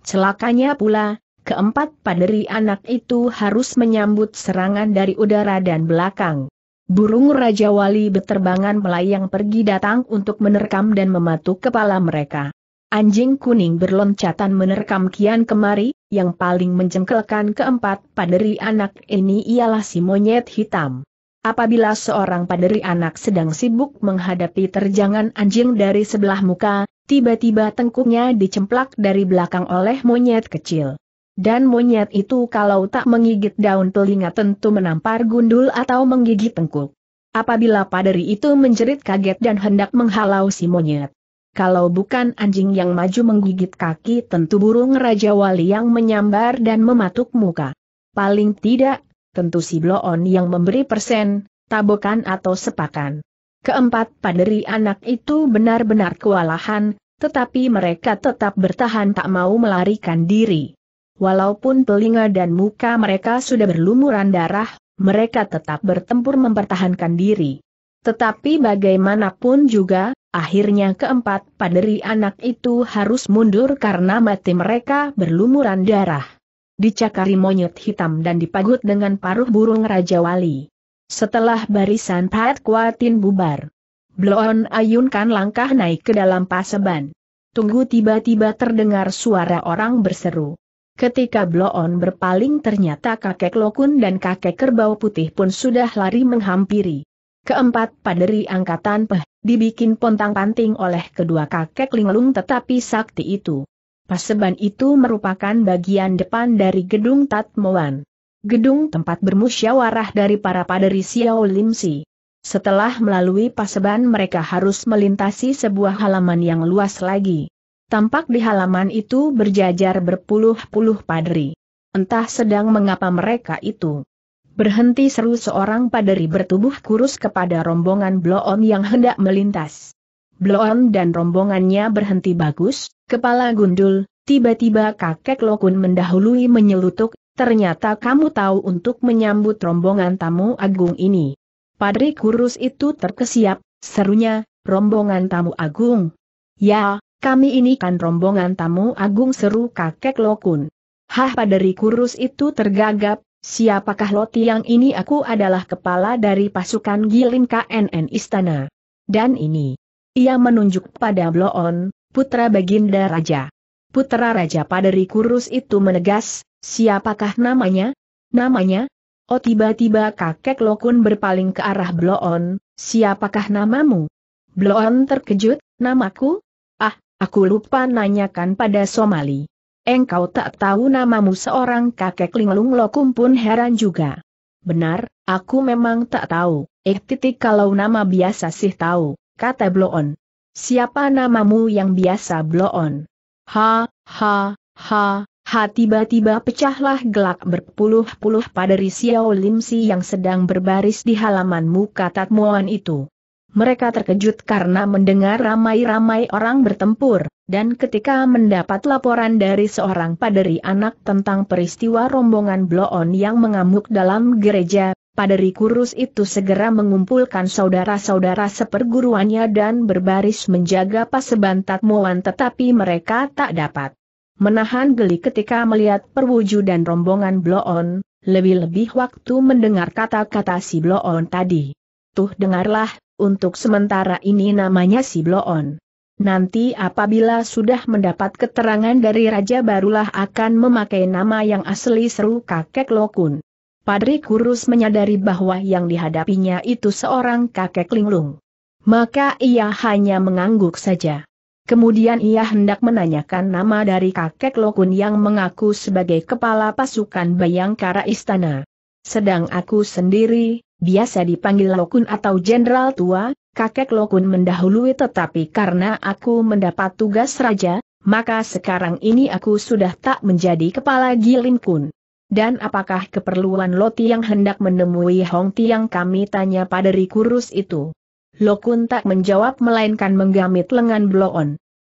Celakanya pula, keempat paderi anak itu harus menyambut serangan dari udara dan belakang. Burung Raja Wali beterbangan melayang pergi datang untuk menerkam dan mematuk kepala mereka. Anjing kuning berloncatan menerkam kian kemari, yang paling menjengkelkan keempat paderi anak ini ialah si monyet hitam. Apabila seorang paderi anak sedang sibuk menghadapi terjangan anjing dari sebelah muka, tiba-tiba tengkuknya dicemplak dari belakang oleh monyet kecil. Dan monyet itu kalau tak menggigit daun telinga tentu menampar gundul atau menggigit tengkuk. Apabila paderi itu menjerit kaget dan hendak menghalau si monyet, kalau bukan anjing yang maju menggigit kaki tentu burung Raja Wali yang menyambar dan mematuk muka. Paling tidak, tentu si Bloon yang memberi persen, tabokan atau sepakan. Keempat paderi anak itu benar-benar kewalahan, tetapi mereka tetap bertahan tak mau melarikan diri. Walaupun telinga dan muka mereka sudah berlumuran darah, mereka tetap bertempur mempertahankan diri. Tetapi bagaimanapun juga, Akhirnya keempat paderi anak itu harus mundur karena mati mereka berlumuran darah. Dicakari monyet hitam dan dipagut dengan paruh burung Raja Wali. Setelah barisan Pat Kuatin bubar, Bloon ayunkan langkah naik ke dalam paseban. Tunggu tiba-tiba terdengar suara orang berseru. Ketika Bloon berpaling ternyata kakek Lokun dan kakek kerbau putih pun sudah lari menghampiri. Keempat paderi angkatan Peh dibikin pontang-panting oleh kedua kakek linglung tetapi sakti itu. Paseban itu merupakan bagian depan dari gedung Tatmoan. Gedung tempat bermusyawarah dari para paderi Xiao Limsi. Setelah melalui paseban mereka harus melintasi sebuah halaman yang luas lagi. Tampak di halaman itu berjajar berpuluh-puluh paderi. Entah sedang mengapa mereka itu Berhenti seru seorang paderi bertubuh kurus kepada rombongan Bloon yang hendak melintas. Bloon dan rombongannya berhenti bagus, kepala gundul, tiba-tiba kakek Lokun mendahului menyelutuk, ternyata kamu tahu untuk menyambut rombongan tamu agung ini. Padri kurus itu terkesiap, serunya, rombongan tamu agung. Ya, kami ini kan rombongan tamu agung seru kakek Lokun. Hah padri kurus itu tergagap, Siapakah Loti yang ini aku adalah kepala dari pasukan Gilin KNN Istana. Dan ini. Ia menunjuk pada Bloon, putra Baginda Raja. Putra Raja Paderi Kurus itu menegas, siapakah namanya? Namanya? Oh tiba-tiba kakek Lokun berpaling ke arah Bloon, siapakah namamu? Bloon terkejut, namaku? Ah, aku lupa nanyakan pada Somali. Engkau tak tahu namamu seorang kakek linglung lokum pun heran juga. Benar, aku memang tak tahu, eh titik kalau nama biasa sih tahu, kata Bloon. Siapa namamu yang biasa Bloon? Ha, ha, ha, ha tiba-tiba pecahlah gelak berpuluh-puluh pada Risiao Limsi yang sedang berbaris di halaman muka Tatmuan itu. Mereka terkejut karena mendengar ramai-ramai orang bertempur, dan ketika mendapat laporan dari seorang paderi anak tentang peristiwa rombongan Bloon yang mengamuk dalam gereja, paderi kurus itu segera mengumpulkan saudara-saudara seperguruannya dan berbaris menjaga paseban Tatmoan tetapi mereka tak dapat menahan geli ketika melihat perwujudan rombongan Bloon, lebih-lebih waktu mendengar kata-kata si Bloon tadi. Tuh dengarlah, untuk sementara ini namanya si Bloon. Nanti apabila sudah mendapat keterangan dari raja barulah akan memakai nama yang asli seru kakek Lokun. Padri Kurus menyadari bahwa yang dihadapinya itu seorang kakek linglung. Maka ia hanya mengangguk saja. Kemudian ia hendak menanyakan nama dari kakek Lokun yang mengaku sebagai kepala pasukan Bayangkara Istana. Sedang aku sendiri, biasa dipanggil Lokun atau Jenderal Tua, kakek Lokun mendahului tetapi karena aku mendapat tugas raja, maka sekarang ini aku sudah tak menjadi kepala Gilin Kun. Dan apakah keperluan Loti yang hendak menemui Hong Tiang kami tanya pada Rikurus itu. Lokun tak menjawab melainkan menggamit lengan bloon.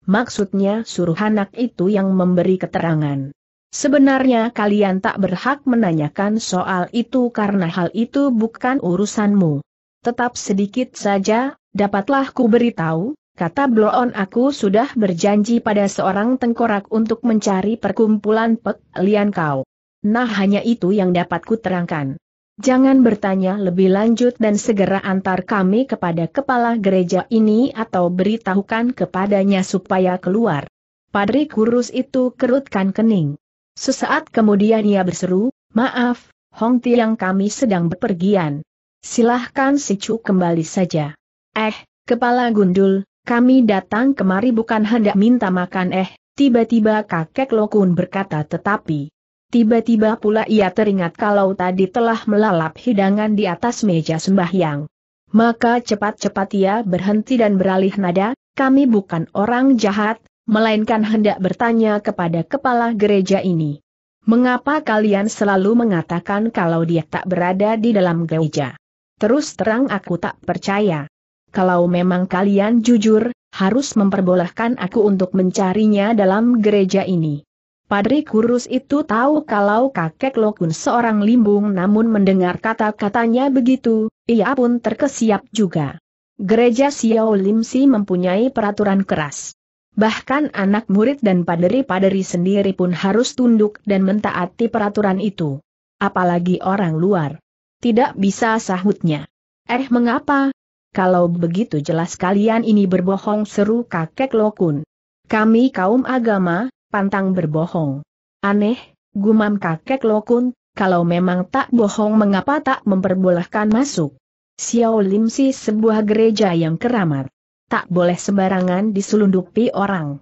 Maksudnya suruh anak itu yang memberi keterangan. Sebenarnya kalian tak berhak menanyakan soal itu karena hal itu bukan urusanmu. Tetap sedikit saja, dapatlah ku beritahu, kata Bloon aku sudah berjanji pada seorang tengkorak untuk mencari perkumpulan Pek Lian Kau. Nah hanya itu yang dapat ku terangkan. Jangan bertanya lebih lanjut dan segera antar kami kepada kepala gereja ini atau beritahukan kepadanya supaya keluar. Padri kurus itu kerutkan kening. Sesaat kemudian ia berseru, maaf, Hong Tiang kami sedang berpergian. Silahkan si Chu kembali saja. Eh, kepala gundul, kami datang kemari bukan hendak minta makan eh, tiba-tiba kakek Lokun berkata tetapi. Tiba-tiba pula ia teringat kalau tadi telah melalap hidangan di atas meja sembahyang. Maka cepat-cepat ia berhenti dan beralih nada, kami bukan orang jahat, melainkan hendak bertanya kepada kepala gereja ini. Mengapa kalian selalu mengatakan kalau dia tak berada di dalam gereja? Terus terang aku tak percaya. Kalau memang kalian jujur, harus memperbolehkan aku untuk mencarinya dalam gereja ini. Padri kurus itu tahu kalau kakek Lokun seorang limbung namun mendengar kata-katanya begitu, ia pun terkesiap juga. Gereja Xiao Limsi mempunyai peraturan keras bahkan anak murid dan paderi-paderi sendiri pun harus tunduk dan mentaati peraturan itu. Apalagi orang luar. Tidak bisa sahutnya. Eh mengapa? Kalau begitu jelas kalian ini berbohong seru kakek Lokun. Kami kaum agama, pantang berbohong. Aneh, gumam kakek Lokun, kalau memang tak bohong mengapa tak memperbolehkan masuk. Xiao Lim Si sebuah gereja yang keramat tak boleh sembarangan diselundupi orang.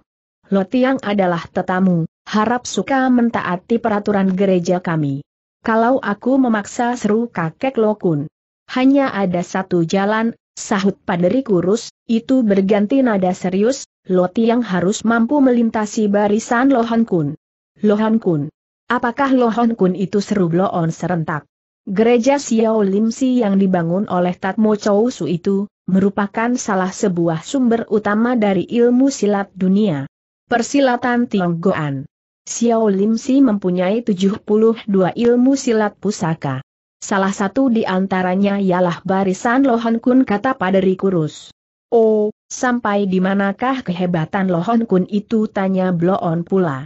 Lotiang adalah tetamu, harap suka mentaati peraturan gereja kami. Kalau aku memaksa seru kakek Lokun. Hanya ada satu jalan, sahut paderi kurus, itu berganti nada serius, Lotiang harus mampu melintasi barisan Lohan Kun. Lohan Kun. Apakah Lohan Kun itu seru bloon serentak? Gereja Xiao Lim Si yang dibangun oleh Tatmo Chou Su itu, merupakan salah sebuah sumber utama dari ilmu silat dunia. Persilatan Tionggoan Xiao Lim Si mempunyai 72 ilmu silat pusaka. Salah satu di antaranya ialah barisan Lohon Kun kata Paderi Kurus. Oh, sampai di manakah kehebatan Lohon Kun itu tanya Bloon pula.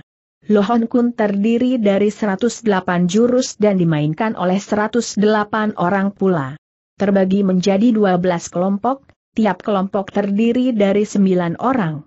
Lohon Kun terdiri dari 108 jurus dan dimainkan oleh 108 orang pula terbagi menjadi 12 kelompok, tiap kelompok terdiri dari 9 orang.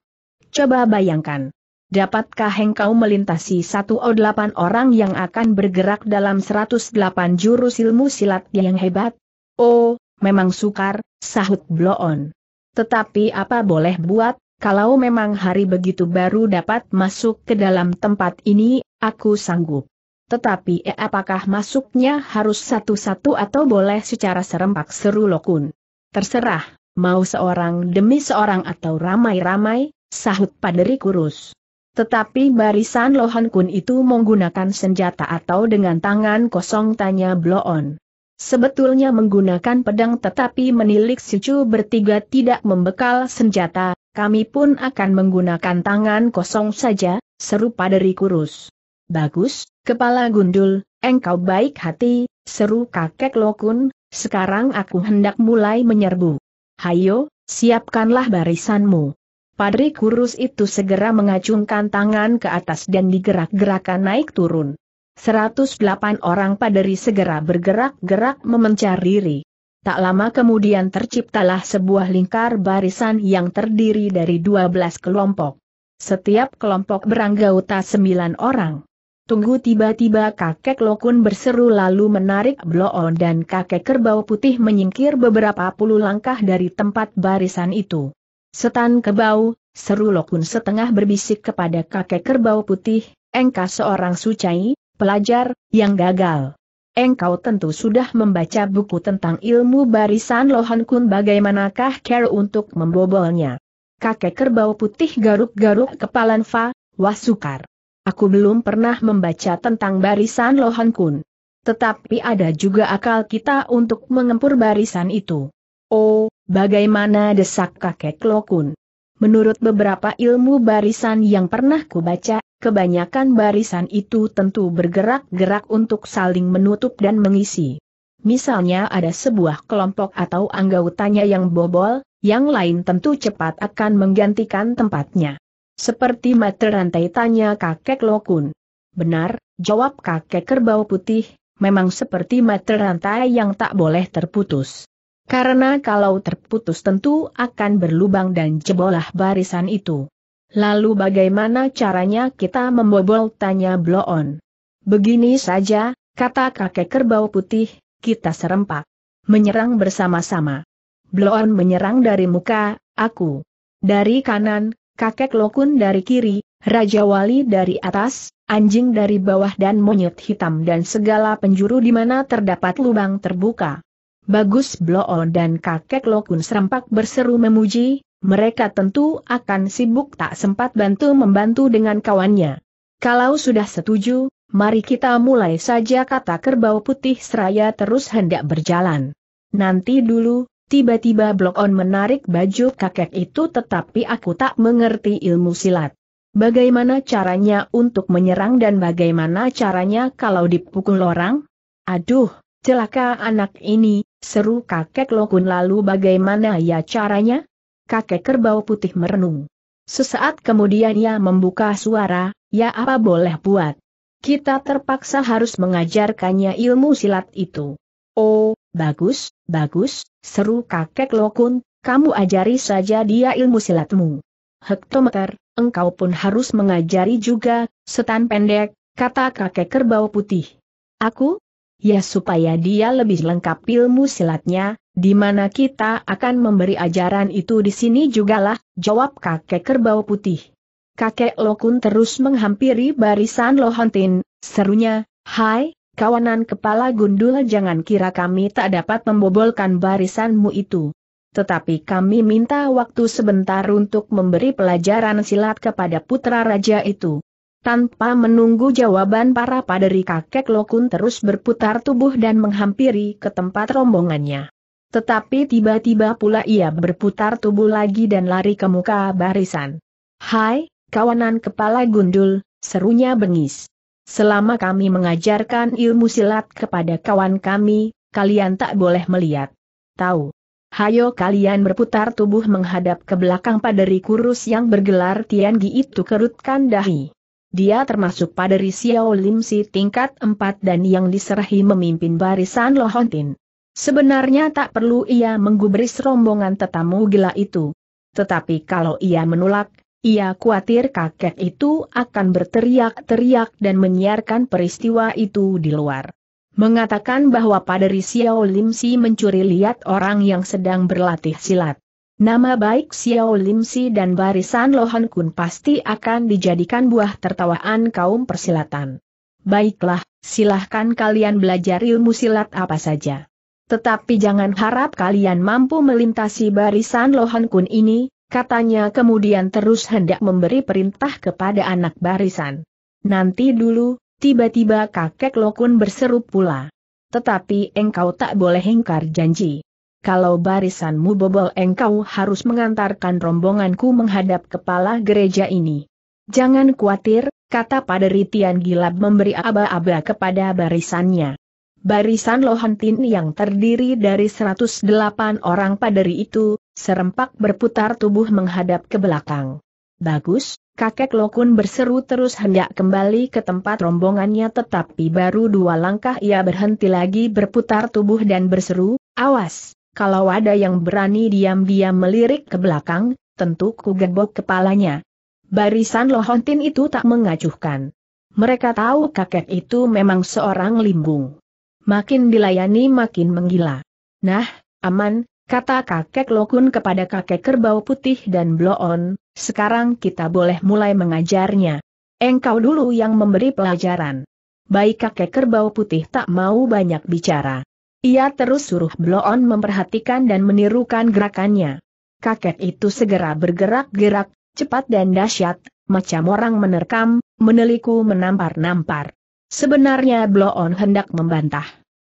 Coba bayangkan. Dapatkah engkau melintasi satu o delapan orang yang akan bergerak dalam 108 jurus ilmu silat yang hebat? Oh, memang sukar, sahut Bloon. Tetapi apa boleh buat, kalau memang hari begitu baru dapat masuk ke dalam tempat ini, aku sanggup. Tetapi eh, apakah masuknya harus satu-satu atau boleh secara serempak seru Lokun? Terserah, mau seorang demi seorang atau ramai-ramai, sahut paderi kurus. Tetapi barisan Lohan Kun itu menggunakan senjata atau dengan tangan kosong tanya Bloon. Sebetulnya menggunakan pedang tetapi menilik sucu bertiga tidak membekal senjata, kami pun akan menggunakan tangan kosong saja, seru paderi kurus. Bagus, Kepala gundul, engkau baik hati, seru kakek Lokun, sekarang aku hendak mulai menyerbu. Hayo, siapkanlah barisanmu. Padri kurus itu segera mengacungkan tangan ke atas dan digerak-gerakan naik turun. 108 orang padri segera bergerak-gerak memencar diri. Tak lama kemudian terciptalah sebuah lingkar barisan yang terdiri dari 12 kelompok. Setiap kelompok beranggota 9 orang. Tunggu tiba-tiba kakek Lokun berseru lalu menarik bloon dan kakek kerbau putih menyingkir beberapa puluh langkah dari tempat barisan itu. Setan kebau, seru Lokun setengah berbisik kepada kakek kerbau putih, engkau seorang sucai, pelajar, yang gagal. Engkau tentu sudah membaca buku tentang ilmu barisan Lohan Kun bagaimanakah care untuk membobolnya. Kakek kerbau putih garuk-garuk kepalan Fa, wasukar. Aku belum pernah membaca tentang barisan Lohan Kun. Tetapi ada juga akal kita untuk mengempur barisan itu. Oh, bagaimana desak kakek Lokun? Menurut beberapa ilmu barisan yang pernah kubaca, kebanyakan barisan itu tentu bergerak-gerak untuk saling menutup dan mengisi. Misalnya ada sebuah kelompok atau anggotanya yang bobol, yang lain tentu cepat akan menggantikan tempatnya. Seperti mata rantai tanya kakek Lokun. Benar, jawab kakek kerbau putih, memang seperti mata rantai yang tak boleh terputus. Karena kalau terputus tentu akan berlubang dan jebolah barisan itu. Lalu bagaimana caranya kita membobol tanya Bloon? Begini saja, kata kakek kerbau putih, kita serempak. Menyerang bersama-sama. Bloon menyerang dari muka, aku. Dari kanan, kakek lokun dari kiri, Raja Wali dari atas, anjing dari bawah dan monyet hitam dan segala penjuru di mana terdapat lubang terbuka. Bagus Bloo dan kakek Lokun serempak berseru memuji, mereka tentu akan sibuk tak sempat bantu membantu dengan kawannya. Kalau sudah setuju, mari kita mulai saja kata kerbau putih seraya terus hendak berjalan. Nanti dulu, Tiba-tiba Blok On menarik baju kakek itu tetapi aku tak mengerti ilmu silat. Bagaimana caranya untuk menyerang dan bagaimana caranya kalau dipukul orang? Aduh, celaka anak ini, seru kakek Lokun lalu bagaimana ya caranya? Kakek kerbau putih merenung. Sesaat kemudian ia membuka suara, ya apa boleh buat. Kita terpaksa harus mengajarkannya ilmu silat itu. Oh, Bagus, bagus, seru kakek Lokun, kamu ajari saja dia ilmu silatmu. Hektometer, engkau pun harus mengajari juga, setan pendek, kata kakek kerbau putih. Aku? Ya supaya dia lebih lengkap ilmu silatnya, di mana kita akan memberi ajaran itu di sini jugalah, jawab kakek kerbau putih. Kakek Lokun terus menghampiri barisan Lohontin, serunya, Hai, kawanan kepala gundul jangan kira kami tak dapat membobolkan barisanmu itu. Tetapi kami minta waktu sebentar untuk memberi pelajaran silat kepada putra raja itu. Tanpa menunggu jawaban para paderi kakek Lokun terus berputar tubuh dan menghampiri ke tempat rombongannya. Tetapi tiba-tiba pula ia berputar tubuh lagi dan lari ke muka barisan. Hai, kawanan kepala gundul, serunya bengis. Selama kami mengajarkan ilmu silat kepada kawan kami, kalian tak boleh melihat. Tahu. Hayo kalian berputar tubuh menghadap ke belakang paderi kurus yang bergelar Tian Gi itu kerutkan dahi. Dia termasuk paderi Xiao Lim Si tingkat 4 dan yang diserahi memimpin barisan Lohontin. Sebenarnya tak perlu ia menggubris rombongan tetamu gila itu. Tetapi kalau ia menolak, ia khawatir kakek itu akan berteriak-teriak dan menyiarkan peristiwa itu di luar. Mengatakan bahwa paderi Xiao Lim Si mencuri lihat orang yang sedang berlatih silat. Nama baik Xiao Lim Si dan barisan Lohan Kun pasti akan dijadikan buah tertawaan kaum persilatan. Baiklah, silahkan kalian belajar ilmu silat apa saja. Tetapi jangan harap kalian mampu melintasi barisan Lohan Kun ini, Katanya kemudian terus hendak memberi perintah kepada anak barisan. Nanti dulu, tiba-tiba kakek Lokun berseru pula. Tetapi engkau tak boleh ingkar janji. Kalau barisanmu bobol engkau harus mengantarkan rombonganku menghadap kepala gereja ini. Jangan khawatir, kata Tian Gilab memberi aba-aba kepada barisannya. Barisan Lohantin yang terdiri dari 108 orang paderi itu, serempak berputar tubuh menghadap ke belakang. Bagus, kakek Lokun berseru terus hendak kembali ke tempat rombongannya tetapi baru dua langkah ia berhenti lagi berputar tubuh dan berseru, awas, kalau ada yang berani diam-diam melirik ke belakang, tentu ku gebok kepalanya. Barisan Lohontin itu tak mengacuhkan. Mereka tahu kakek itu memang seorang limbung. Makin dilayani makin menggila. Nah, aman, Kata kakek Lokun kepada kakek kerbau putih dan Bloon, sekarang kita boleh mulai mengajarnya. Engkau dulu yang memberi pelajaran. Baik kakek kerbau putih tak mau banyak bicara. Ia terus suruh Bloon memperhatikan dan menirukan gerakannya. Kakek itu segera bergerak-gerak, cepat dan dahsyat, macam orang menerkam, meneliku menampar-nampar. Sebenarnya Bloon hendak membantah.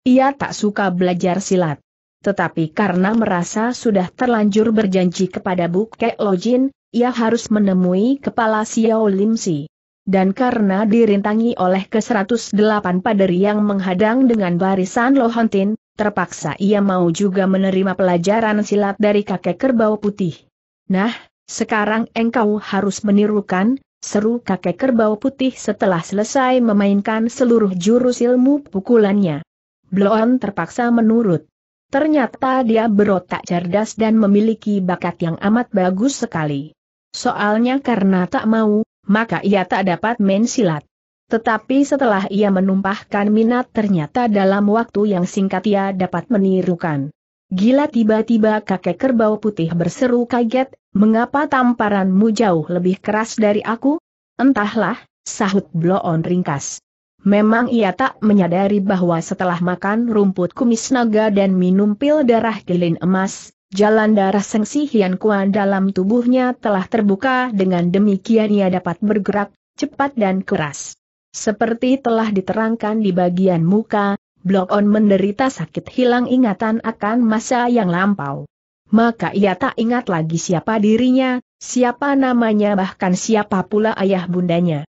Ia tak suka belajar silat tetapi karena merasa sudah terlanjur berjanji kepada Bukek Lojin, ia harus menemui kepala Xiao Lim Si. Dan karena dirintangi oleh ke-108 paderi yang menghadang dengan barisan Lohontin, terpaksa ia mau juga menerima pelajaran silat dari kakek kerbau putih. Nah, sekarang engkau harus menirukan, seru kakek kerbau putih setelah selesai memainkan seluruh jurus ilmu pukulannya. Bloon terpaksa menurut. Ternyata dia berotak cerdas dan memiliki bakat yang amat bagus sekali. Soalnya karena tak mau, maka ia tak dapat mensilat. Tetapi setelah ia menumpahkan minat ternyata dalam waktu yang singkat ia dapat menirukan. Gila tiba-tiba kakek kerbau putih berseru kaget, mengapa tamparanmu jauh lebih keras dari aku? Entahlah, sahut bloon ringkas. Memang ia tak menyadari bahwa setelah makan rumput kumis naga dan minum pil darah gelin emas, jalan darah sengsi Hian Kuan dalam tubuhnya telah terbuka dengan demikian ia dapat bergerak, cepat dan keras. Seperti telah diterangkan di bagian muka, Blok On menderita sakit hilang ingatan akan masa yang lampau. Maka ia tak ingat lagi siapa dirinya, siapa namanya bahkan siapa pula ayah bundanya.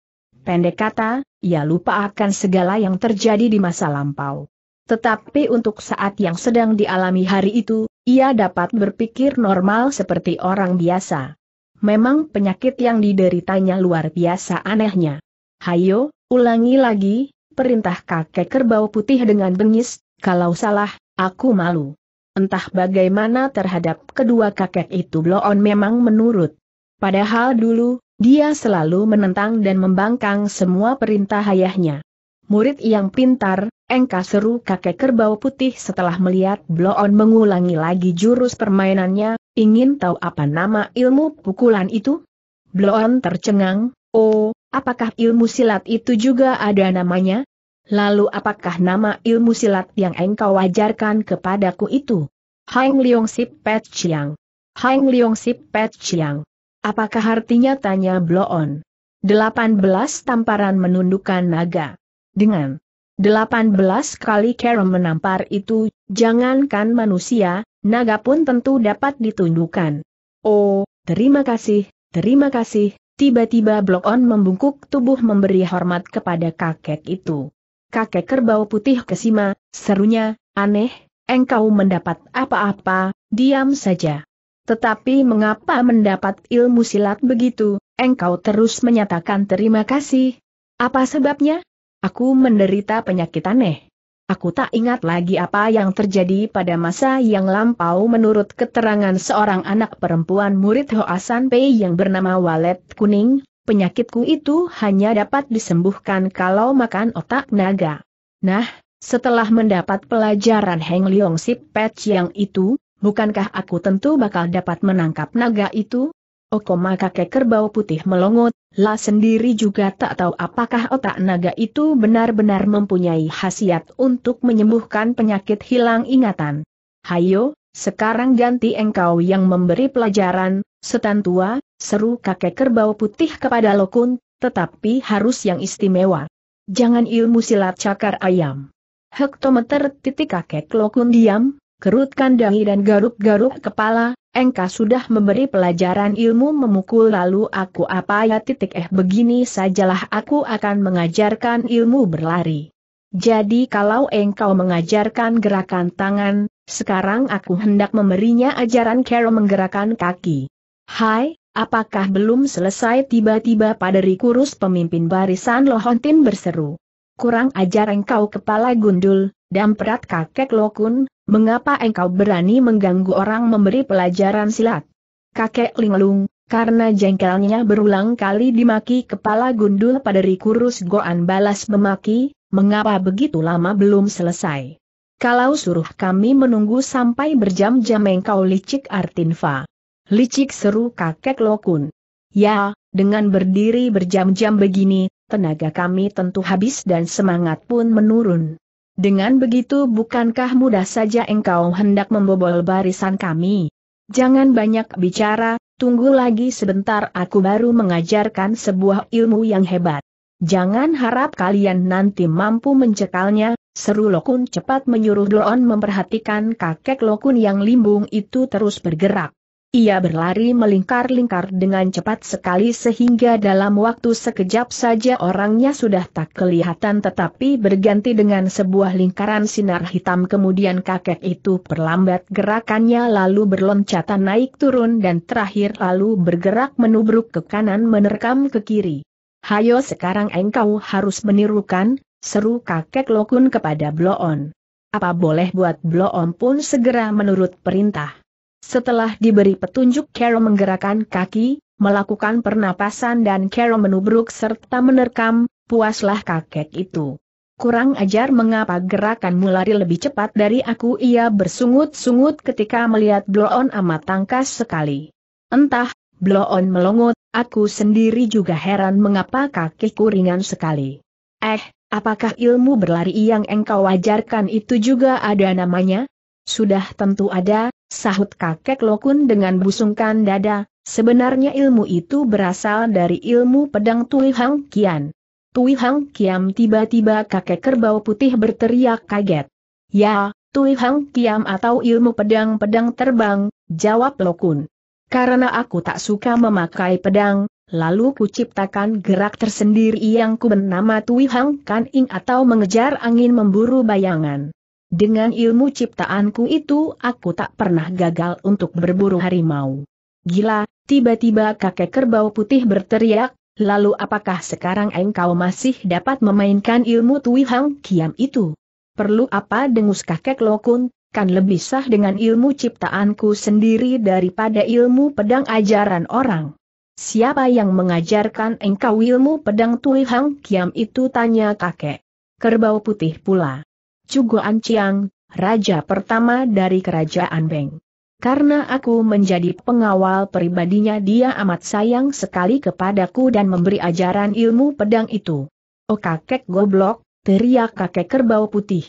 Pendek kata, ia lupa akan segala yang terjadi di masa lampau. Tetapi untuk saat yang sedang dialami hari itu, ia dapat berpikir normal seperti orang biasa. Memang penyakit yang dideritanya luar biasa anehnya. Hayo, ulangi lagi, perintah kakek kerbau putih dengan bengis, kalau salah, aku malu. Entah bagaimana terhadap kedua kakek itu Bloon memang menurut. Padahal dulu, dia selalu menentang dan membangkang semua perintah ayahnya. Murid yang pintar, engka seru kakek kerbau putih setelah melihat Bloon mengulangi lagi jurus permainannya, ingin tahu apa nama ilmu pukulan itu? Bloon tercengang, oh, apakah ilmu silat itu juga ada namanya? Lalu apakah nama ilmu silat yang engkau wajarkan kepadaku itu? Hang Leong Sip Pet Chiang. Hang Leong Sip Pet Chiang. Apakah artinya tanya Bloon? 18 tamparan menundukkan naga. Dengan 18 kali Karen menampar itu, jangankan manusia, naga pun tentu dapat ditundukkan. Oh, terima kasih, terima kasih, tiba-tiba Bloon membungkuk tubuh memberi hormat kepada kakek itu. Kakek kerbau putih kesima, serunya, aneh, engkau mendapat apa-apa, diam saja. Tetapi mengapa mendapat ilmu silat begitu, engkau terus menyatakan terima kasih? Apa sebabnya? Aku menderita penyakit aneh. Aku tak ingat lagi apa yang terjadi pada masa yang lampau menurut keterangan seorang anak perempuan murid Hoasan Pei yang bernama Walet Kuning, penyakitku itu hanya dapat disembuhkan kalau makan otak naga. Nah, setelah mendapat pelajaran Heng Leong Sip Pet yang itu, bukankah aku tentu bakal dapat menangkap naga itu? Okoma oh, kakek kerbau putih melongot, La sendiri juga tak tahu apakah otak naga itu benar-benar mempunyai khasiat untuk menyembuhkan penyakit hilang ingatan. Hayo, sekarang ganti engkau yang memberi pelajaran, setan tua, seru kakek kerbau putih kepada Lokun, tetapi harus yang istimewa. Jangan ilmu silat cakar ayam. Hektometer titik kakek Lokun diam, kerutkan dahi dan garuk-garuk kepala, engkau sudah memberi pelajaran ilmu memukul lalu aku apa ya titik eh begini sajalah aku akan mengajarkan ilmu berlari. Jadi kalau engkau mengajarkan gerakan tangan, sekarang aku hendak memberinya ajaran Carol menggerakkan kaki. Hai, apakah belum selesai tiba-tiba pada kurus pemimpin barisan Lohontin berseru. Kurang ajar engkau kepala gundul, dan perat kakek Lokun, Mengapa engkau berani mengganggu orang memberi pelajaran silat? Kakek Linglung, karena jengkelnya berulang kali dimaki kepala gundul pada Rikurus Goan balas memaki, mengapa begitu lama belum selesai? Kalau suruh kami menunggu sampai berjam-jam engkau licik Artinfa. Licik seru kakek Lokun. Ya, dengan berdiri berjam-jam begini, tenaga kami tentu habis dan semangat pun menurun. Dengan begitu bukankah mudah saja engkau hendak membobol barisan kami? Jangan banyak bicara, tunggu lagi sebentar aku baru mengajarkan sebuah ilmu yang hebat. Jangan harap kalian nanti mampu mencekalnya, seru Lokun cepat menyuruh Doon memperhatikan kakek Lokun yang limbung itu terus bergerak. Ia berlari melingkar-lingkar dengan cepat sekali sehingga dalam waktu sekejap saja orangnya sudah tak kelihatan tetapi berganti dengan sebuah lingkaran sinar hitam kemudian kakek itu perlambat gerakannya lalu berloncatan naik turun dan terakhir lalu bergerak menubruk ke kanan menerkam ke kiri. Hayo sekarang engkau harus menirukan, seru kakek Lokun kepada Bloon. Apa boleh buat Bloon pun segera menurut perintah. Setelah diberi petunjuk Carol menggerakkan kaki, melakukan pernapasan dan Carol menubruk serta menerkam, puaslah kakek itu. Kurang ajar mengapa gerakanmu lari lebih cepat dari aku ia bersungut-sungut ketika melihat Bloon amat tangkas sekali. Entah, Bloon melongot, aku sendiri juga heran mengapa kakiku ringan sekali. Eh, apakah ilmu berlari yang engkau ajarkan itu juga ada namanya? Sudah tentu ada, sahut kakek Lokun dengan busungkan dada, sebenarnya ilmu itu berasal dari ilmu pedang Tui Hang Kian. Tui Hang Kiam tiba-tiba kakek kerbau putih berteriak kaget. Ya, Tui Hang Kiam atau ilmu pedang-pedang terbang, jawab Lokun. Karena aku tak suka memakai pedang, Lalu ku ciptakan gerak tersendiri yang ku bernama Tui Hang Kan Ing atau mengejar angin memburu bayangan. Dengan ilmu ciptaanku itu aku tak pernah gagal untuk berburu harimau. Gila, tiba-tiba kakek kerbau putih berteriak, lalu apakah sekarang engkau masih dapat memainkan ilmu Tui Hang Kiam itu? Perlu apa dengus kakek lokun, kan lebih sah dengan ilmu ciptaanku sendiri daripada ilmu pedang ajaran orang. Siapa yang mengajarkan engkau ilmu pedang Tui Hang Kiam itu tanya kakek. Kerbau putih pula Cugo Anciang, raja pertama dari kerajaan Beng. Karena aku menjadi pengawal pribadinya dia amat sayang sekali kepadaku dan memberi ajaran ilmu pedang itu. Oh kakek goblok, teriak kakek kerbau putih.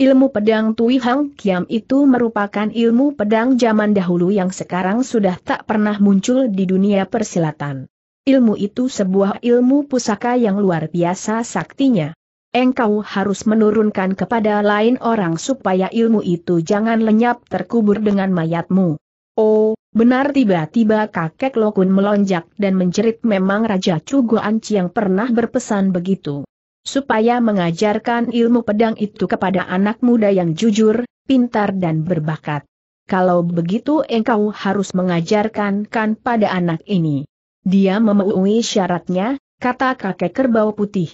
Ilmu pedang Tui Hang Kiam itu merupakan ilmu pedang zaman dahulu yang sekarang sudah tak pernah muncul di dunia persilatan. Ilmu itu sebuah ilmu pusaka yang luar biasa saktinya engkau harus menurunkan kepada lain orang supaya ilmu itu jangan lenyap terkubur dengan mayatmu. Oh, benar tiba-tiba kakek Lokun melonjak dan menjerit memang Raja Cugo Anci yang pernah berpesan begitu. Supaya mengajarkan ilmu pedang itu kepada anak muda yang jujur, pintar dan berbakat. Kalau begitu engkau harus mengajarkan kan pada anak ini. Dia memenuhi syaratnya, kata kakek kerbau putih.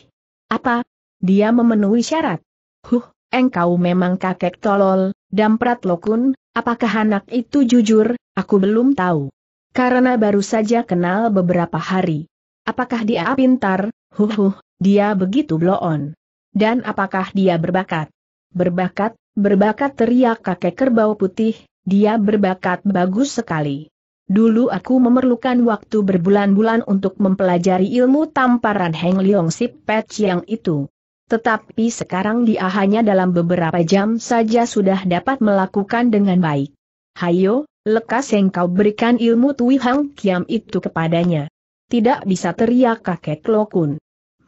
Apa, dia memenuhi syarat. Huh, engkau memang kakek tolol, damprat lokun, apakah anak itu jujur, aku belum tahu. Karena baru saja kenal beberapa hari. Apakah dia pintar, huh huh, dia begitu bloon. Dan apakah dia berbakat? Berbakat, berbakat teriak kakek kerbau putih, dia berbakat bagus sekali. Dulu aku memerlukan waktu berbulan-bulan untuk mempelajari ilmu tamparan Heng Liong Sip Pet Chiang itu. Tetapi sekarang dia hanya dalam beberapa jam saja sudah dapat melakukan dengan baik. Hayo, lekas engkau berikan ilmu Tui Hang Kiam itu kepadanya. Tidak bisa teriak kakek Lokun.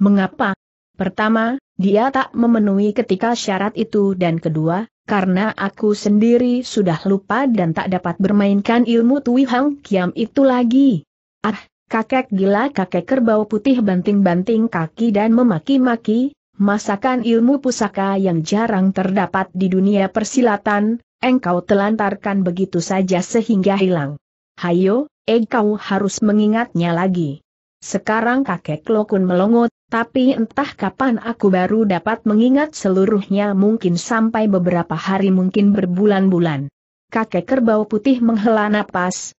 Mengapa? Pertama, dia tak memenuhi ketika syarat itu dan kedua, karena aku sendiri sudah lupa dan tak dapat bermainkan ilmu Tui Hang Kiam itu lagi. Ah, kakek gila kakek kerbau putih banting-banting kaki dan memaki-maki, masakan ilmu pusaka yang jarang terdapat di dunia persilatan, engkau telantarkan begitu saja sehingga hilang. Hayo, engkau harus mengingatnya lagi. Sekarang kakek Lokun melongot, tapi entah kapan aku baru dapat mengingat seluruhnya mungkin sampai beberapa hari mungkin berbulan-bulan. Kakek kerbau putih menghela napas,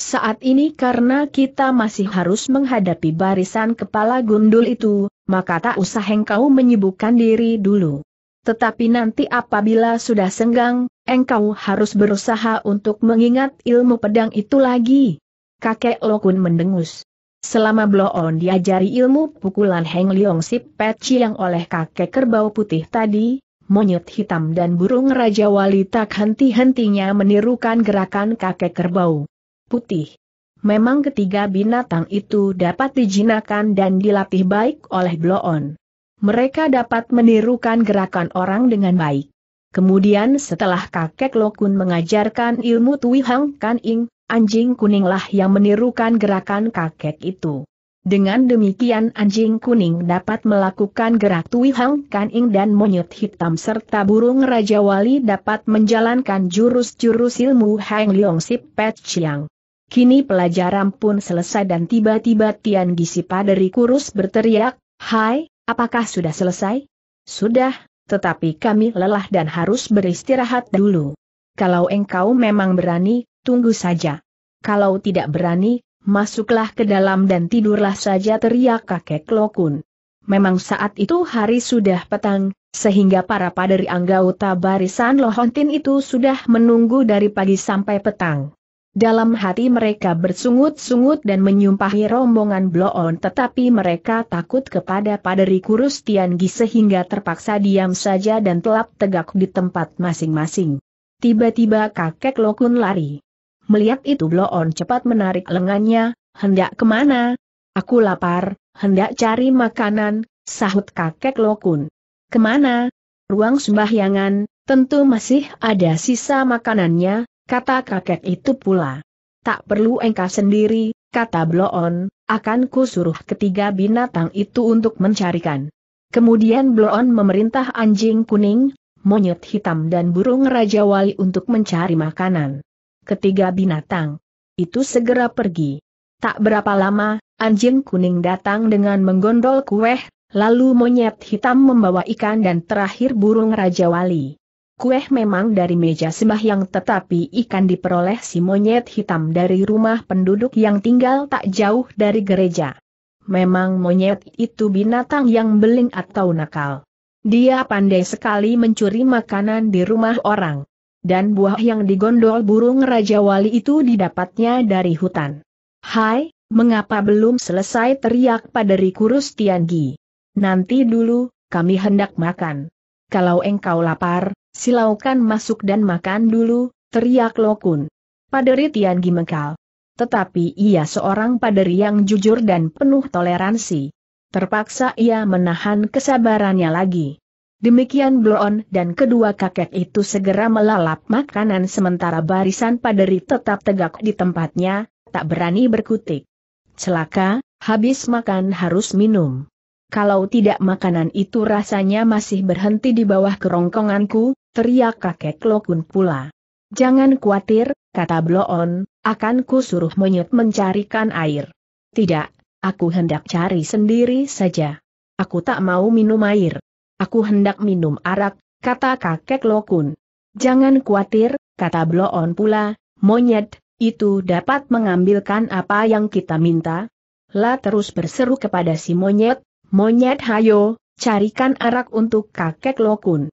saat ini karena kita masih harus menghadapi barisan kepala gundul itu, maka tak usah engkau menyibukkan diri dulu. Tetapi nanti apabila sudah senggang, engkau harus berusaha untuk mengingat ilmu pedang itu lagi. Kakek Lokun mendengus. Selama Bloon diajari ilmu pukulan Heng Leong Sip Peci yang oleh kakek kerbau putih tadi, monyet hitam dan burung Raja Wali tak henti-hentinya menirukan gerakan kakek kerbau putih. Memang ketiga binatang itu dapat dijinakan dan dilatih baik oleh Bloon. Mereka dapat menirukan gerakan orang dengan baik. Kemudian setelah kakek Lokun mengajarkan ilmu Tui Hang Kan Ing, anjing kuninglah yang menirukan gerakan kakek itu. Dengan demikian anjing kuning dapat melakukan gerak Tui Hang Kan Ing dan monyet hitam serta burung Raja Wali dapat menjalankan jurus-jurus ilmu Hang Leong Sip Pet Chiang. Kini pelajaran pun selesai dan tiba-tiba Tian Gisi Paderi kurus berteriak, Hai, apakah sudah selesai? Sudah, tetapi kami lelah dan harus beristirahat dulu. Kalau engkau memang berani, tunggu saja. Kalau tidak berani, masuklah ke dalam dan tidurlah saja teriak kakek Lokun. Memang saat itu hari sudah petang, sehingga para paderi anggota barisan Lohontin itu sudah menunggu dari pagi sampai petang. Dalam hati mereka bersungut-sungut dan menyumpahi rombongan Bloon tetapi mereka takut kepada Paderi Kurus sehingga terpaksa diam saja dan telap tegak di tempat masing-masing. Tiba-tiba kakek Lokun lari. Melihat itu Bloon cepat menarik lengannya, hendak kemana? Aku lapar, hendak cari makanan, sahut kakek Lokun. Kemana? Ruang sembahyangan, tentu masih ada sisa makanannya, kata kakek itu pula. Tak perlu engkau sendiri, kata Bloon, akan ku suruh ketiga binatang itu untuk mencarikan. Kemudian Bloon memerintah anjing kuning, monyet hitam dan burung Raja Wali untuk mencari makanan. Ketiga binatang itu segera pergi. Tak berapa lama, anjing kuning datang dengan menggondol kueh, lalu monyet hitam membawa ikan dan terakhir burung Raja Wali. Kue memang dari meja sembah yang tetapi ikan diperoleh si monyet hitam dari rumah penduduk yang tinggal tak jauh dari gereja. Memang monyet itu binatang yang beling atau nakal. Dia pandai sekali mencuri makanan di rumah orang. Dan buah yang digondol burung Raja Wali itu didapatnya dari hutan. Hai, mengapa belum selesai teriak pada Rikurus Tiangi? Nanti dulu, kami hendak makan. Kalau engkau lapar, Silaukan masuk dan makan dulu, teriak Lokun. Paderi Tian gimekal. Tetapi ia seorang paderi yang jujur dan penuh toleransi. Terpaksa ia menahan kesabarannya lagi. Demikian Bloon dan kedua kakek itu segera melalap makanan sementara barisan paderi tetap tegak di tempatnya, tak berani berkutik. Celaka, habis makan harus minum. Kalau tidak makanan itu rasanya masih berhenti di bawah kerongkonganku, teriak kakek Lokun pula. Jangan khawatir, kata Bloon, akan ku suruh monyet mencarikan air. Tidak, aku hendak cari sendiri saja. Aku tak mau minum air. Aku hendak minum arak, kata kakek Lokun. Jangan khawatir, kata Bloon pula, monyet, itu dapat mengambilkan apa yang kita minta. La terus berseru kepada si monyet, monyet hayo, carikan arak untuk kakek Lokun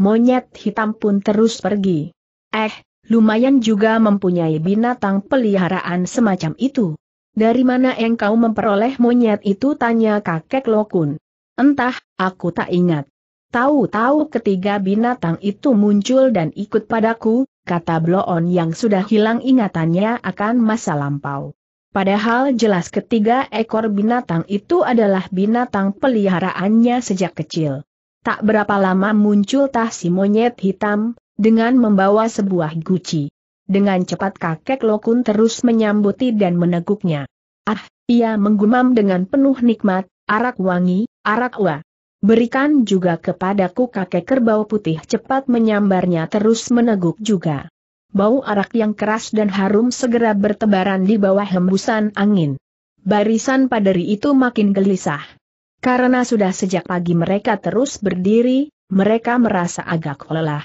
monyet hitam pun terus pergi. Eh, lumayan juga mempunyai binatang peliharaan semacam itu. Dari mana engkau memperoleh monyet itu tanya kakek Lokun. Entah, aku tak ingat. Tahu-tahu ketiga binatang itu muncul dan ikut padaku, kata Bloon yang sudah hilang ingatannya akan masa lampau. Padahal jelas ketiga ekor binatang itu adalah binatang peliharaannya sejak kecil. Tak berapa lama muncul tah si monyet hitam, dengan membawa sebuah guci. Dengan cepat kakek Lokun terus menyambuti dan meneguknya. Ah, ia menggumam dengan penuh nikmat, arak wangi, arak wa. Berikan juga kepadaku kakek kerbau putih cepat menyambarnya terus meneguk juga. Bau arak yang keras dan harum segera bertebaran di bawah hembusan angin. Barisan paderi itu makin gelisah. Karena sudah sejak pagi mereka terus berdiri, mereka merasa agak lelah.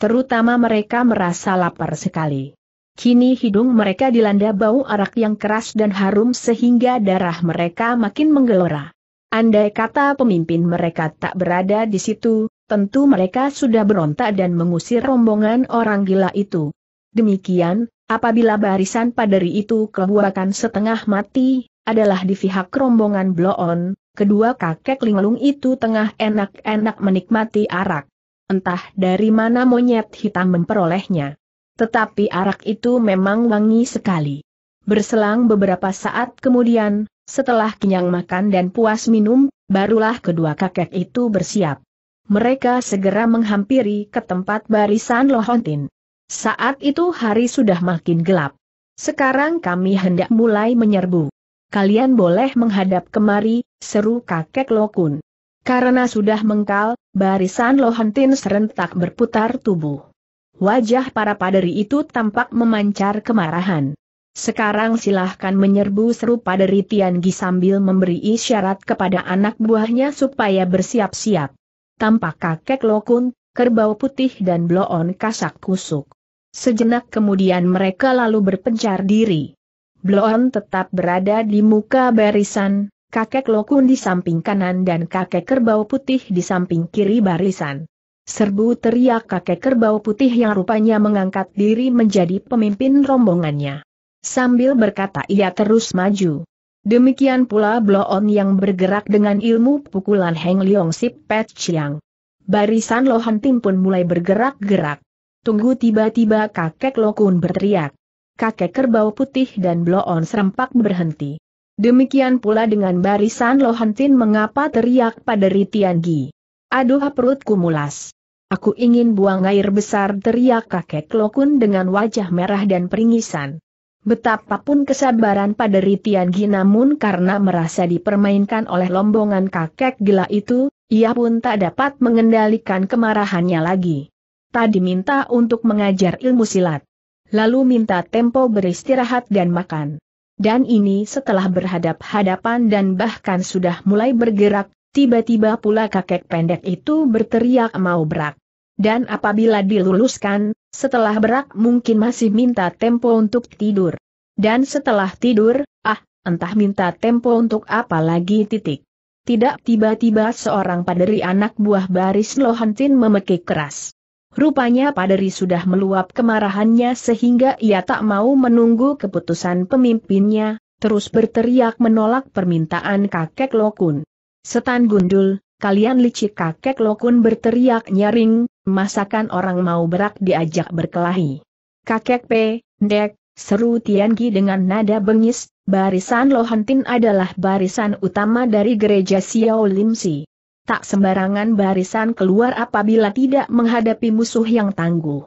Terutama mereka merasa lapar sekali. Kini hidung mereka dilanda bau arak yang keras dan harum sehingga darah mereka makin menggelora. Andai kata pemimpin mereka tak berada di situ, tentu mereka sudah berontak dan mengusir rombongan orang gila itu. Demikian, apabila barisan paderi itu kebuakan setengah mati, adalah di pihak rombongan Bloon, kedua kakek linglung itu tengah enak-enak menikmati arak. Entah dari mana monyet hitam memperolehnya. Tetapi arak itu memang wangi sekali. Berselang beberapa saat kemudian, setelah kenyang makan dan puas minum, barulah kedua kakek itu bersiap. Mereka segera menghampiri ke tempat barisan Lohontin. Saat itu hari sudah makin gelap. Sekarang kami hendak mulai menyerbu kalian boleh menghadap kemari, seru kakek Lokun. Karena sudah mengkal, barisan Lohentin serentak berputar tubuh. Wajah para paderi itu tampak memancar kemarahan. Sekarang silahkan menyerbu seru paderi Tian Gi sambil memberi isyarat kepada anak buahnya supaya bersiap-siap. Tampak kakek Lokun, kerbau putih dan bloon kasak kusuk. Sejenak kemudian mereka lalu berpencar diri. Bloon tetap berada di muka barisan, kakek Lokun di samping kanan dan kakek kerbau putih di samping kiri barisan. Serbu teriak kakek kerbau putih yang rupanya mengangkat diri menjadi pemimpin rombongannya. Sambil berkata ia terus maju. Demikian pula Bloon yang bergerak dengan ilmu pukulan Heng Leong Sip Pet Chiang. Barisan Lohan Tim pun mulai bergerak-gerak. Tunggu tiba-tiba kakek Lokun berteriak kakek kerbau putih dan bloon serempak berhenti. Demikian pula dengan barisan Lohantin mengapa teriak pada Ritiangi. Aduh perutku mulas. Aku ingin buang air besar teriak kakek Lokun dengan wajah merah dan peringisan. Betapapun kesabaran pada Ritiangi namun karena merasa dipermainkan oleh lombongan kakek gila itu, ia pun tak dapat mengendalikan kemarahannya lagi. Tadi minta untuk mengajar ilmu silat lalu minta tempo beristirahat dan makan. Dan ini setelah berhadap-hadapan dan bahkan sudah mulai bergerak, tiba-tiba pula kakek pendek itu berteriak mau berak. Dan apabila diluluskan, setelah berak mungkin masih minta tempo untuk tidur. Dan setelah tidur, ah, entah minta tempo untuk apa lagi titik. Tidak tiba-tiba seorang paderi anak buah baris Lohantin memekik keras. Rupanya Paderi sudah meluap kemarahannya sehingga ia tak mau menunggu keputusan pemimpinnya, terus berteriak menolak permintaan kakek Lokun. Setan gundul, kalian licik kakek Lokun berteriak nyaring, masakan orang mau berak diajak berkelahi. Kakek P, Dek, seru Tianki dengan nada bengis, barisan Lohantin adalah barisan utama dari gereja Xiao Limsi tak sembarangan barisan keluar apabila tidak menghadapi musuh yang tangguh.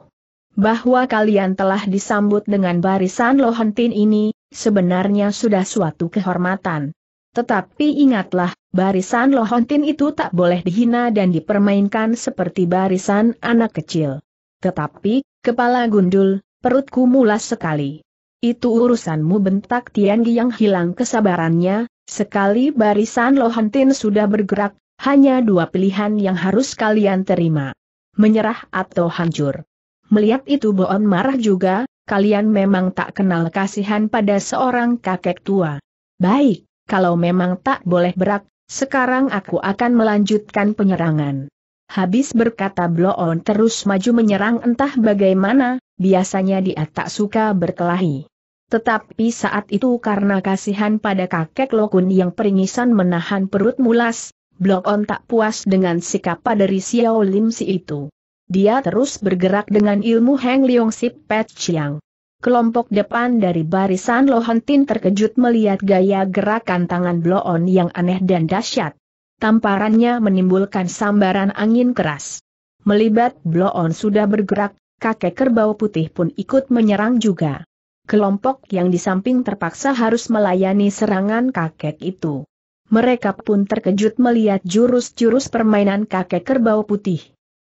Bahwa kalian telah disambut dengan barisan Lohentin ini, sebenarnya sudah suatu kehormatan. Tetapi ingatlah, barisan Lohentin itu tak boleh dihina dan dipermainkan seperti barisan anak kecil. Tetapi, kepala gundul, perutku mulas sekali. Itu urusanmu bentak Tiangi yang hilang kesabarannya, sekali barisan Lohentin sudah bergerak, hanya dua pilihan yang harus kalian terima. Menyerah atau hancur. Melihat itu Boon marah juga, kalian memang tak kenal kasihan pada seorang kakek tua. Baik, kalau memang tak boleh berak, sekarang aku akan melanjutkan penyerangan. Habis berkata Bloon terus maju menyerang entah bagaimana, biasanya dia tak suka berkelahi. Tetapi saat itu karena kasihan pada kakek Lokun yang peringisan menahan perut mulas, Blok On tak puas dengan sikap dari Xiao Lim Si itu. Dia terus bergerak dengan ilmu Heng Liong Sip Pet Chiang. Kelompok depan dari barisan Lohan Tin terkejut melihat gaya gerakan tangan Blok On yang aneh dan dahsyat. Tamparannya menimbulkan sambaran angin keras. Melibat Blok On sudah bergerak, kakek kerbau putih pun ikut menyerang juga kelompok yang di samping terpaksa harus melayani serangan kakek itu mereka pun terkejut melihat jurus-jurus permainan kakek kerbau putih.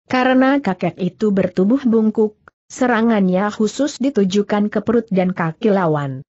Karena kakek itu bertubuh bungkuk, serangannya khusus ditujukan ke perut dan kaki lawan.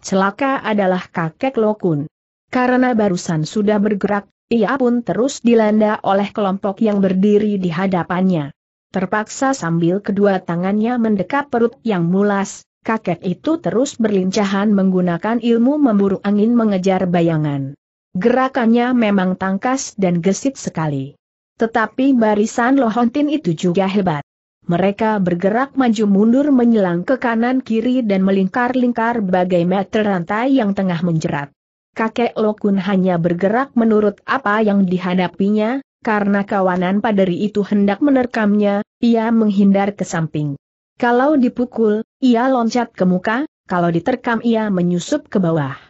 Celaka adalah kakek Lokun. Karena barusan sudah bergerak, ia pun terus dilanda oleh kelompok yang berdiri di hadapannya. Terpaksa sambil kedua tangannya mendekap perut yang mulas, kakek itu terus berlincahan menggunakan ilmu memburu angin mengejar bayangan. Gerakannya memang tangkas dan gesit sekali. Tetapi barisan Lohontin itu juga hebat. Mereka bergerak maju mundur menyelang ke kanan kiri dan melingkar-lingkar bagai meter rantai yang tengah menjerat. Kakek Lokun hanya bergerak menurut apa yang dihadapinya, karena kawanan paderi itu hendak menerkamnya, ia menghindar ke samping. Kalau dipukul, ia loncat ke muka, kalau diterkam ia menyusup ke bawah.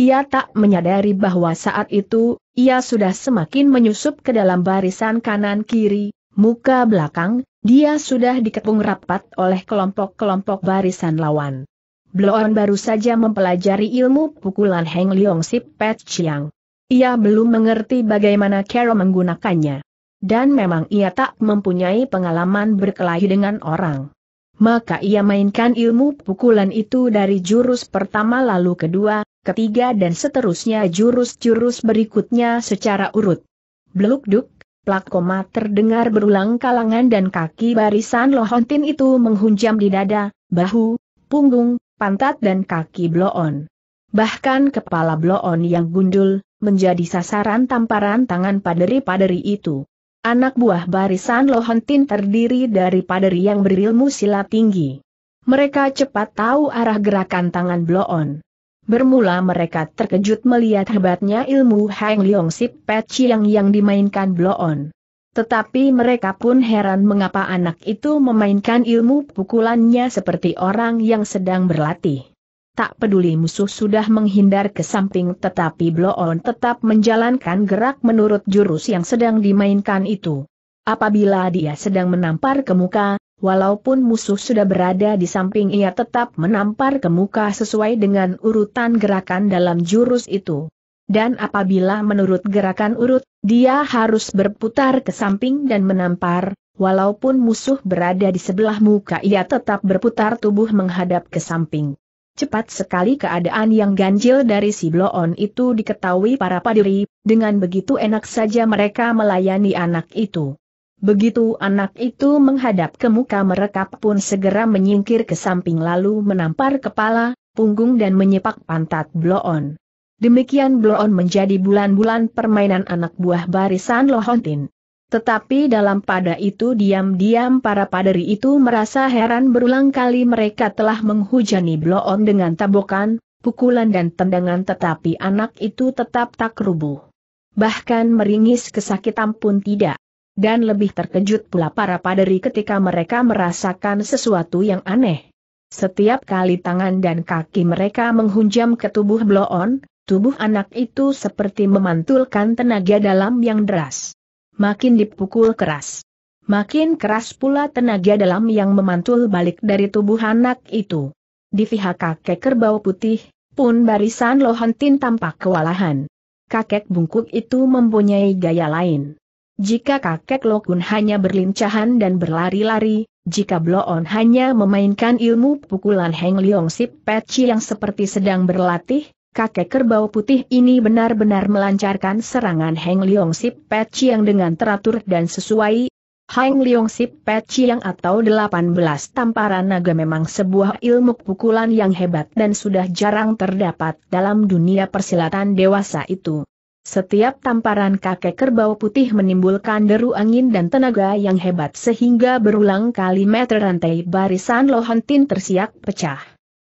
Ia tak menyadari bahwa saat itu, ia sudah semakin menyusup ke dalam barisan kanan-kiri, muka belakang, dia sudah dikepung rapat oleh kelompok-kelompok barisan lawan. Bloon baru saja mempelajari ilmu pukulan Heng Leong Sip Pet Chiang. Ia belum mengerti bagaimana Carol menggunakannya. Dan memang ia tak mempunyai pengalaman berkelahi dengan orang maka ia mainkan ilmu pukulan itu dari jurus pertama lalu kedua, ketiga dan seterusnya jurus-jurus berikutnya secara urut. Belukduk, plakoma terdengar berulang kalangan dan kaki barisan lohontin itu menghunjam di dada, bahu, punggung, pantat dan kaki bloon. Bahkan kepala bloon yang gundul, menjadi sasaran tamparan tangan paderi-paderi itu. Anak buah barisan Lohontin terdiri dari paderi yang berilmu silat tinggi. Mereka cepat tahu arah gerakan tangan Bloon. Bermula mereka terkejut melihat hebatnya ilmu Hang Leong Sip Chiang yang dimainkan Bloon. Tetapi mereka pun heran mengapa anak itu memainkan ilmu pukulannya seperti orang yang sedang berlatih. Tak peduli musuh sudah menghindar ke samping tetapi Blow On tetap menjalankan gerak menurut jurus yang sedang dimainkan itu. Apabila dia sedang menampar ke muka, walaupun musuh sudah berada di samping ia tetap menampar ke muka sesuai dengan urutan gerakan dalam jurus itu. Dan apabila menurut gerakan urut, dia harus berputar ke samping dan menampar, walaupun musuh berada di sebelah muka ia tetap berputar tubuh menghadap ke samping. Cepat sekali keadaan yang ganjil dari si Bloon itu diketahui para padiri, dengan begitu enak saja mereka melayani anak itu. Begitu anak itu menghadap ke muka mereka pun segera menyingkir ke samping lalu menampar kepala, punggung dan menyepak pantat Bloon. Demikian Bloon menjadi bulan-bulan permainan anak buah barisan Lohontin. Tetapi dalam pada itu diam-diam para paderi itu merasa heran berulang kali mereka telah menghujani Bloon dengan tabokan, pukulan dan tendangan tetapi anak itu tetap tak rubuh. Bahkan meringis kesakitan pun tidak. Dan lebih terkejut pula para paderi ketika mereka merasakan sesuatu yang aneh. Setiap kali tangan dan kaki mereka menghunjam ke tubuh Bloon, tubuh anak itu seperti memantulkan tenaga dalam yang deras makin dipukul keras. Makin keras pula tenaga dalam yang memantul balik dari tubuh anak itu. Di pihak kakek kerbau putih, pun barisan Lohantin tampak kewalahan. Kakek bungkuk itu mempunyai gaya lain. Jika kakek Lokun hanya berlincahan dan berlari-lari, jika Bloon hanya memainkan ilmu pukulan Heng Leong Sip Peci yang seperti sedang berlatih, kakek kerbau putih ini benar-benar melancarkan serangan Heng Leong Sip Pet yang dengan teratur dan sesuai. Heng Leong Sip Pet yang atau 18 tamparan naga memang sebuah ilmu pukulan yang hebat dan sudah jarang terdapat dalam dunia persilatan dewasa itu. Setiap tamparan kakek kerbau putih menimbulkan deru angin dan tenaga yang hebat sehingga berulang kali meter rantai barisan tin tersiak pecah.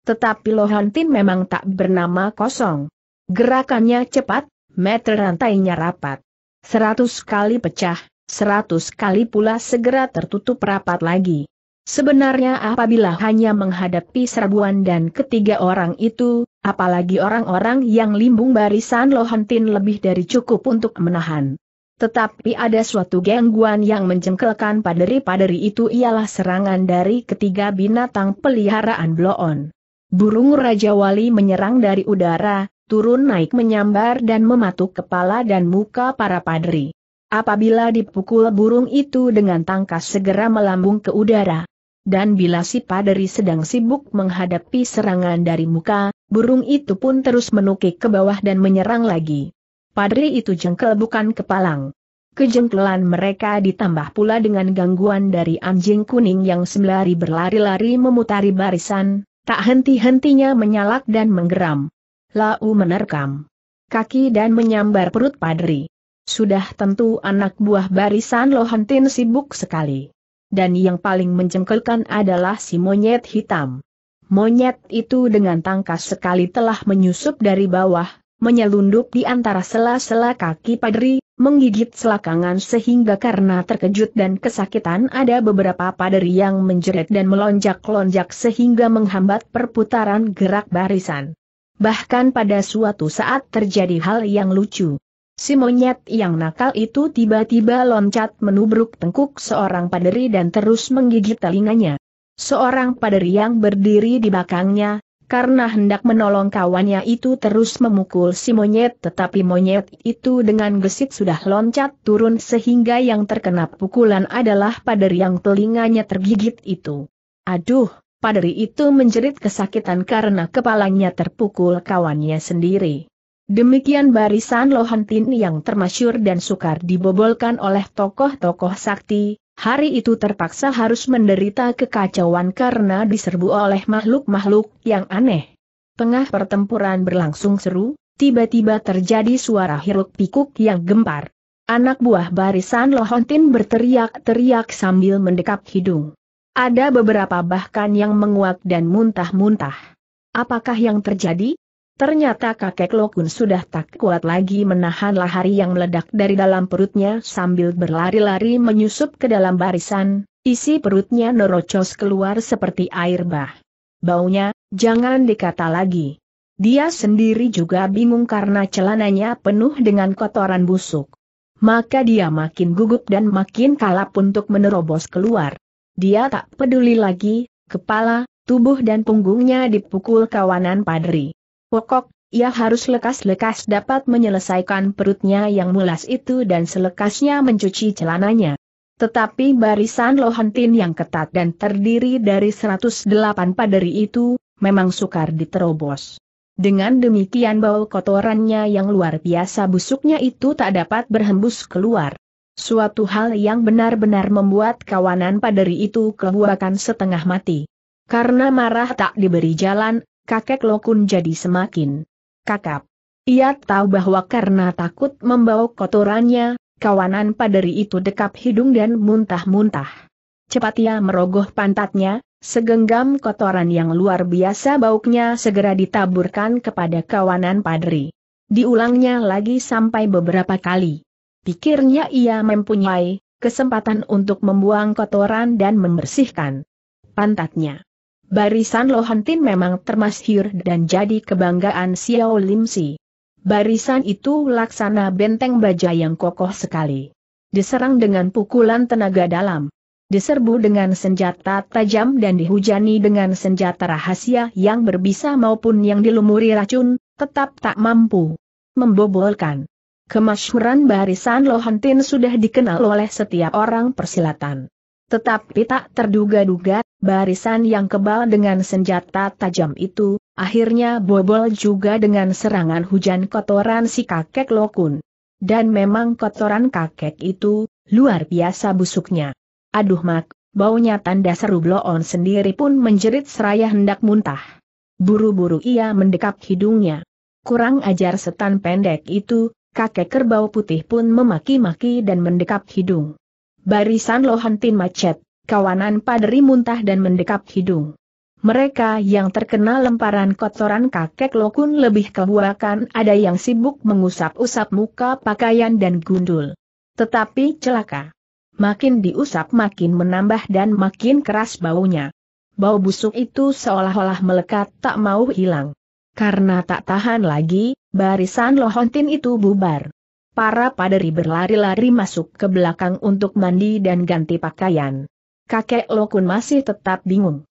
Tetapi Lohantin memang tak bernama kosong. Gerakannya cepat, meter rantainya rapat. Seratus kali pecah, seratus kali pula segera tertutup rapat lagi. Sebenarnya apabila hanya menghadapi serbuan dan ketiga orang itu, apalagi orang-orang yang limbung barisan Lohantin lebih dari cukup untuk menahan. Tetapi ada suatu gangguan yang menjengkelkan paderi-paderi itu ialah serangan dari ketiga binatang peliharaan bloon. Burung Raja Wali menyerang dari udara, turun naik menyambar dan mematuk kepala dan muka para padri. Apabila dipukul burung itu dengan tangkas segera melambung ke udara. Dan bila si padri sedang sibuk menghadapi serangan dari muka, burung itu pun terus menukik ke bawah dan menyerang lagi. Padri itu jengkel bukan kepalang. Kejengkelan mereka ditambah pula dengan gangguan dari anjing kuning yang sembari berlari-lari memutari barisan, Tak henti-hentinya menyalak dan menggeram. Lau menerkam kaki dan menyambar perut padri. Sudah tentu anak buah barisan Lohentin sibuk sekali. Dan yang paling menjengkelkan adalah si monyet hitam. Monyet itu dengan tangkas sekali telah menyusup dari bawah, menyelundup di antara sela-sela kaki padri, menggigit selakangan sehingga karena terkejut dan kesakitan ada beberapa paderi yang menjerit dan melonjak-lonjak sehingga menghambat perputaran gerak barisan. Bahkan pada suatu saat terjadi hal yang lucu. Si monyet yang nakal itu tiba-tiba loncat menubruk tengkuk seorang paderi dan terus menggigit telinganya. Seorang paderi yang berdiri di belakangnya, karena hendak menolong kawannya itu terus memukul si monyet tetapi monyet itu dengan gesit sudah loncat turun sehingga yang terkena pukulan adalah paderi yang telinganya tergigit itu. Aduh, paderi itu menjerit kesakitan karena kepalanya terpukul kawannya sendiri. Demikian barisan Lohantin yang termasyur dan sukar dibobolkan oleh tokoh-tokoh sakti, Hari itu terpaksa harus menderita kekacauan karena diserbu oleh makhluk-makhluk yang aneh. Tengah pertempuran berlangsung seru, tiba-tiba terjadi suara hiruk-pikuk yang gempar. Anak buah barisan Lohontin berteriak-teriak sambil mendekap hidung. Ada beberapa bahkan yang menguak dan muntah-muntah. Apakah yang terjadi? Ternyata kakek Lokun sudah tak kuat lagi menahan lahari yang meledak dari dalam perutnya sambil berlari-lari menyusup ke dalam barisan, isi perutnya nerocos keluar seperti air bah. Baunya, jangan dikata lagi. Dia sendiri juga bingung karena celananya penuh dengan kotoran busuk. Maka dia makin gugup dan makin kalap untuk menerobos keluar. Dia tak peduli lagi, kepala, tubuh dan punggungnya dipukul kawanan padri. Pokok, ia harus lekas-lekas dapat menyelesaikan perutnya yang mulas itu dan selekasnya mencuci celananya. Tetapi barisan Lohantin yang ketat dan terdiri dari 108 paderi itu, memang sukar diterobos. Dengan demikian bau kotorannya yang luar biasa busuknya itu tak dapat berhembus keluar. Suatu hal yang benar-benar membuat kawanan paderi itu kebuakan setengah mati. Karena marah tak diberi jalan, kakek Lokun jadi semakin kakap. Ia tahu bahwa karena takut membawa kotorannya, kawanan paderi itu dekap hidung dan muntah-muntah. Cepat ia merogoh pantatnya, segenggam kotoran yang luar biasa bauknya segera ditaburkan kepada kawanan padri. Diulangnya lagi sampai beberapa kali. Pikirnya ia mempunyai kesempatan untuk membuang kotoran dan membersihkan pantatnya. Barisan Lohantin memang termasyhur dan jadi kebanggaan Xiao Lim Si. Barisan itu laksana benteng baja yang kokoh sekali. Diserang dengan pukulan tenaga dalam. Diserbu dengan senjata tajam dan dihujani dengan senjata rahasia yang berbisa maupun yang dilumuri racun, tetap tak mampu membobolkan. Kemasyhuran barisan Lohantin sudah dikenal oleh setiap orang persilatan. Tetapi tak terduga-duga Barisan yang kebal dengan senjata tajam itu, akhirnya bobol juga dengan serangan hujan kotoran si kakek Lokun. Dan memang kotoran kakek itu, luar biasa busuknya. Aduh mak, baunya tanda seru bloon sendiri pun menjerit seraya hendak muntah. Buru-buru ia mendekap hidungnya. Kurang ajar setan pendek itu, kakek kerbau putih pun memaki-maki dan mendekap hidung. Barisan Lohantin Macet kawanan paderi muntah dan mendekap hidung. Mereka yang terkena lemparan kotoran kakek Lokun lebih kehuakan ada yang sibuk mengusap-usap muka pakaian dan gundul. Tetapi celaka. Makin diusap makin menambah dan makin keras baunya. Bau busuk itu seolah-olah melekat tak mau hilang. Karena tak tahan lagi, barisan Lohontin itu bubar. Para paderi berlari-lari masuk ke belakang untuk mandi dan ganti pakaian kakek Lokun masih tetap bingung.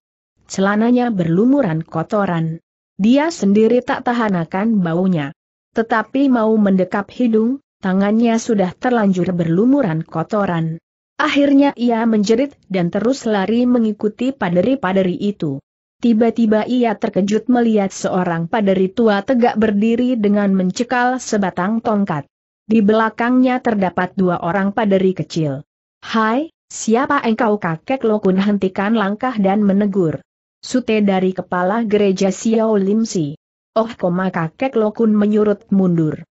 Celananya berlumuran kotoran. Dia sendiri tak tahan akan baunya. Tetapi mau mendekap hidung, tangannya sudah terlanjur berlumuran kotoran. Akhirnya ia menjerit dan terus lari mengikuti paderi-paderi itu. Tiba-tiba ia terkejut melihat seorang paderi tua tegak berdiri dengan mencekal sebatang tongkat. Di belakangnya terdapat dua orang paderi kecil. Hai, Siapa engkau kakek Lokun hentikan langkah dan menegur. Sute dari kepala gereja Xiao Lim Si. Oh koma kakek Lokun menyurut mundur.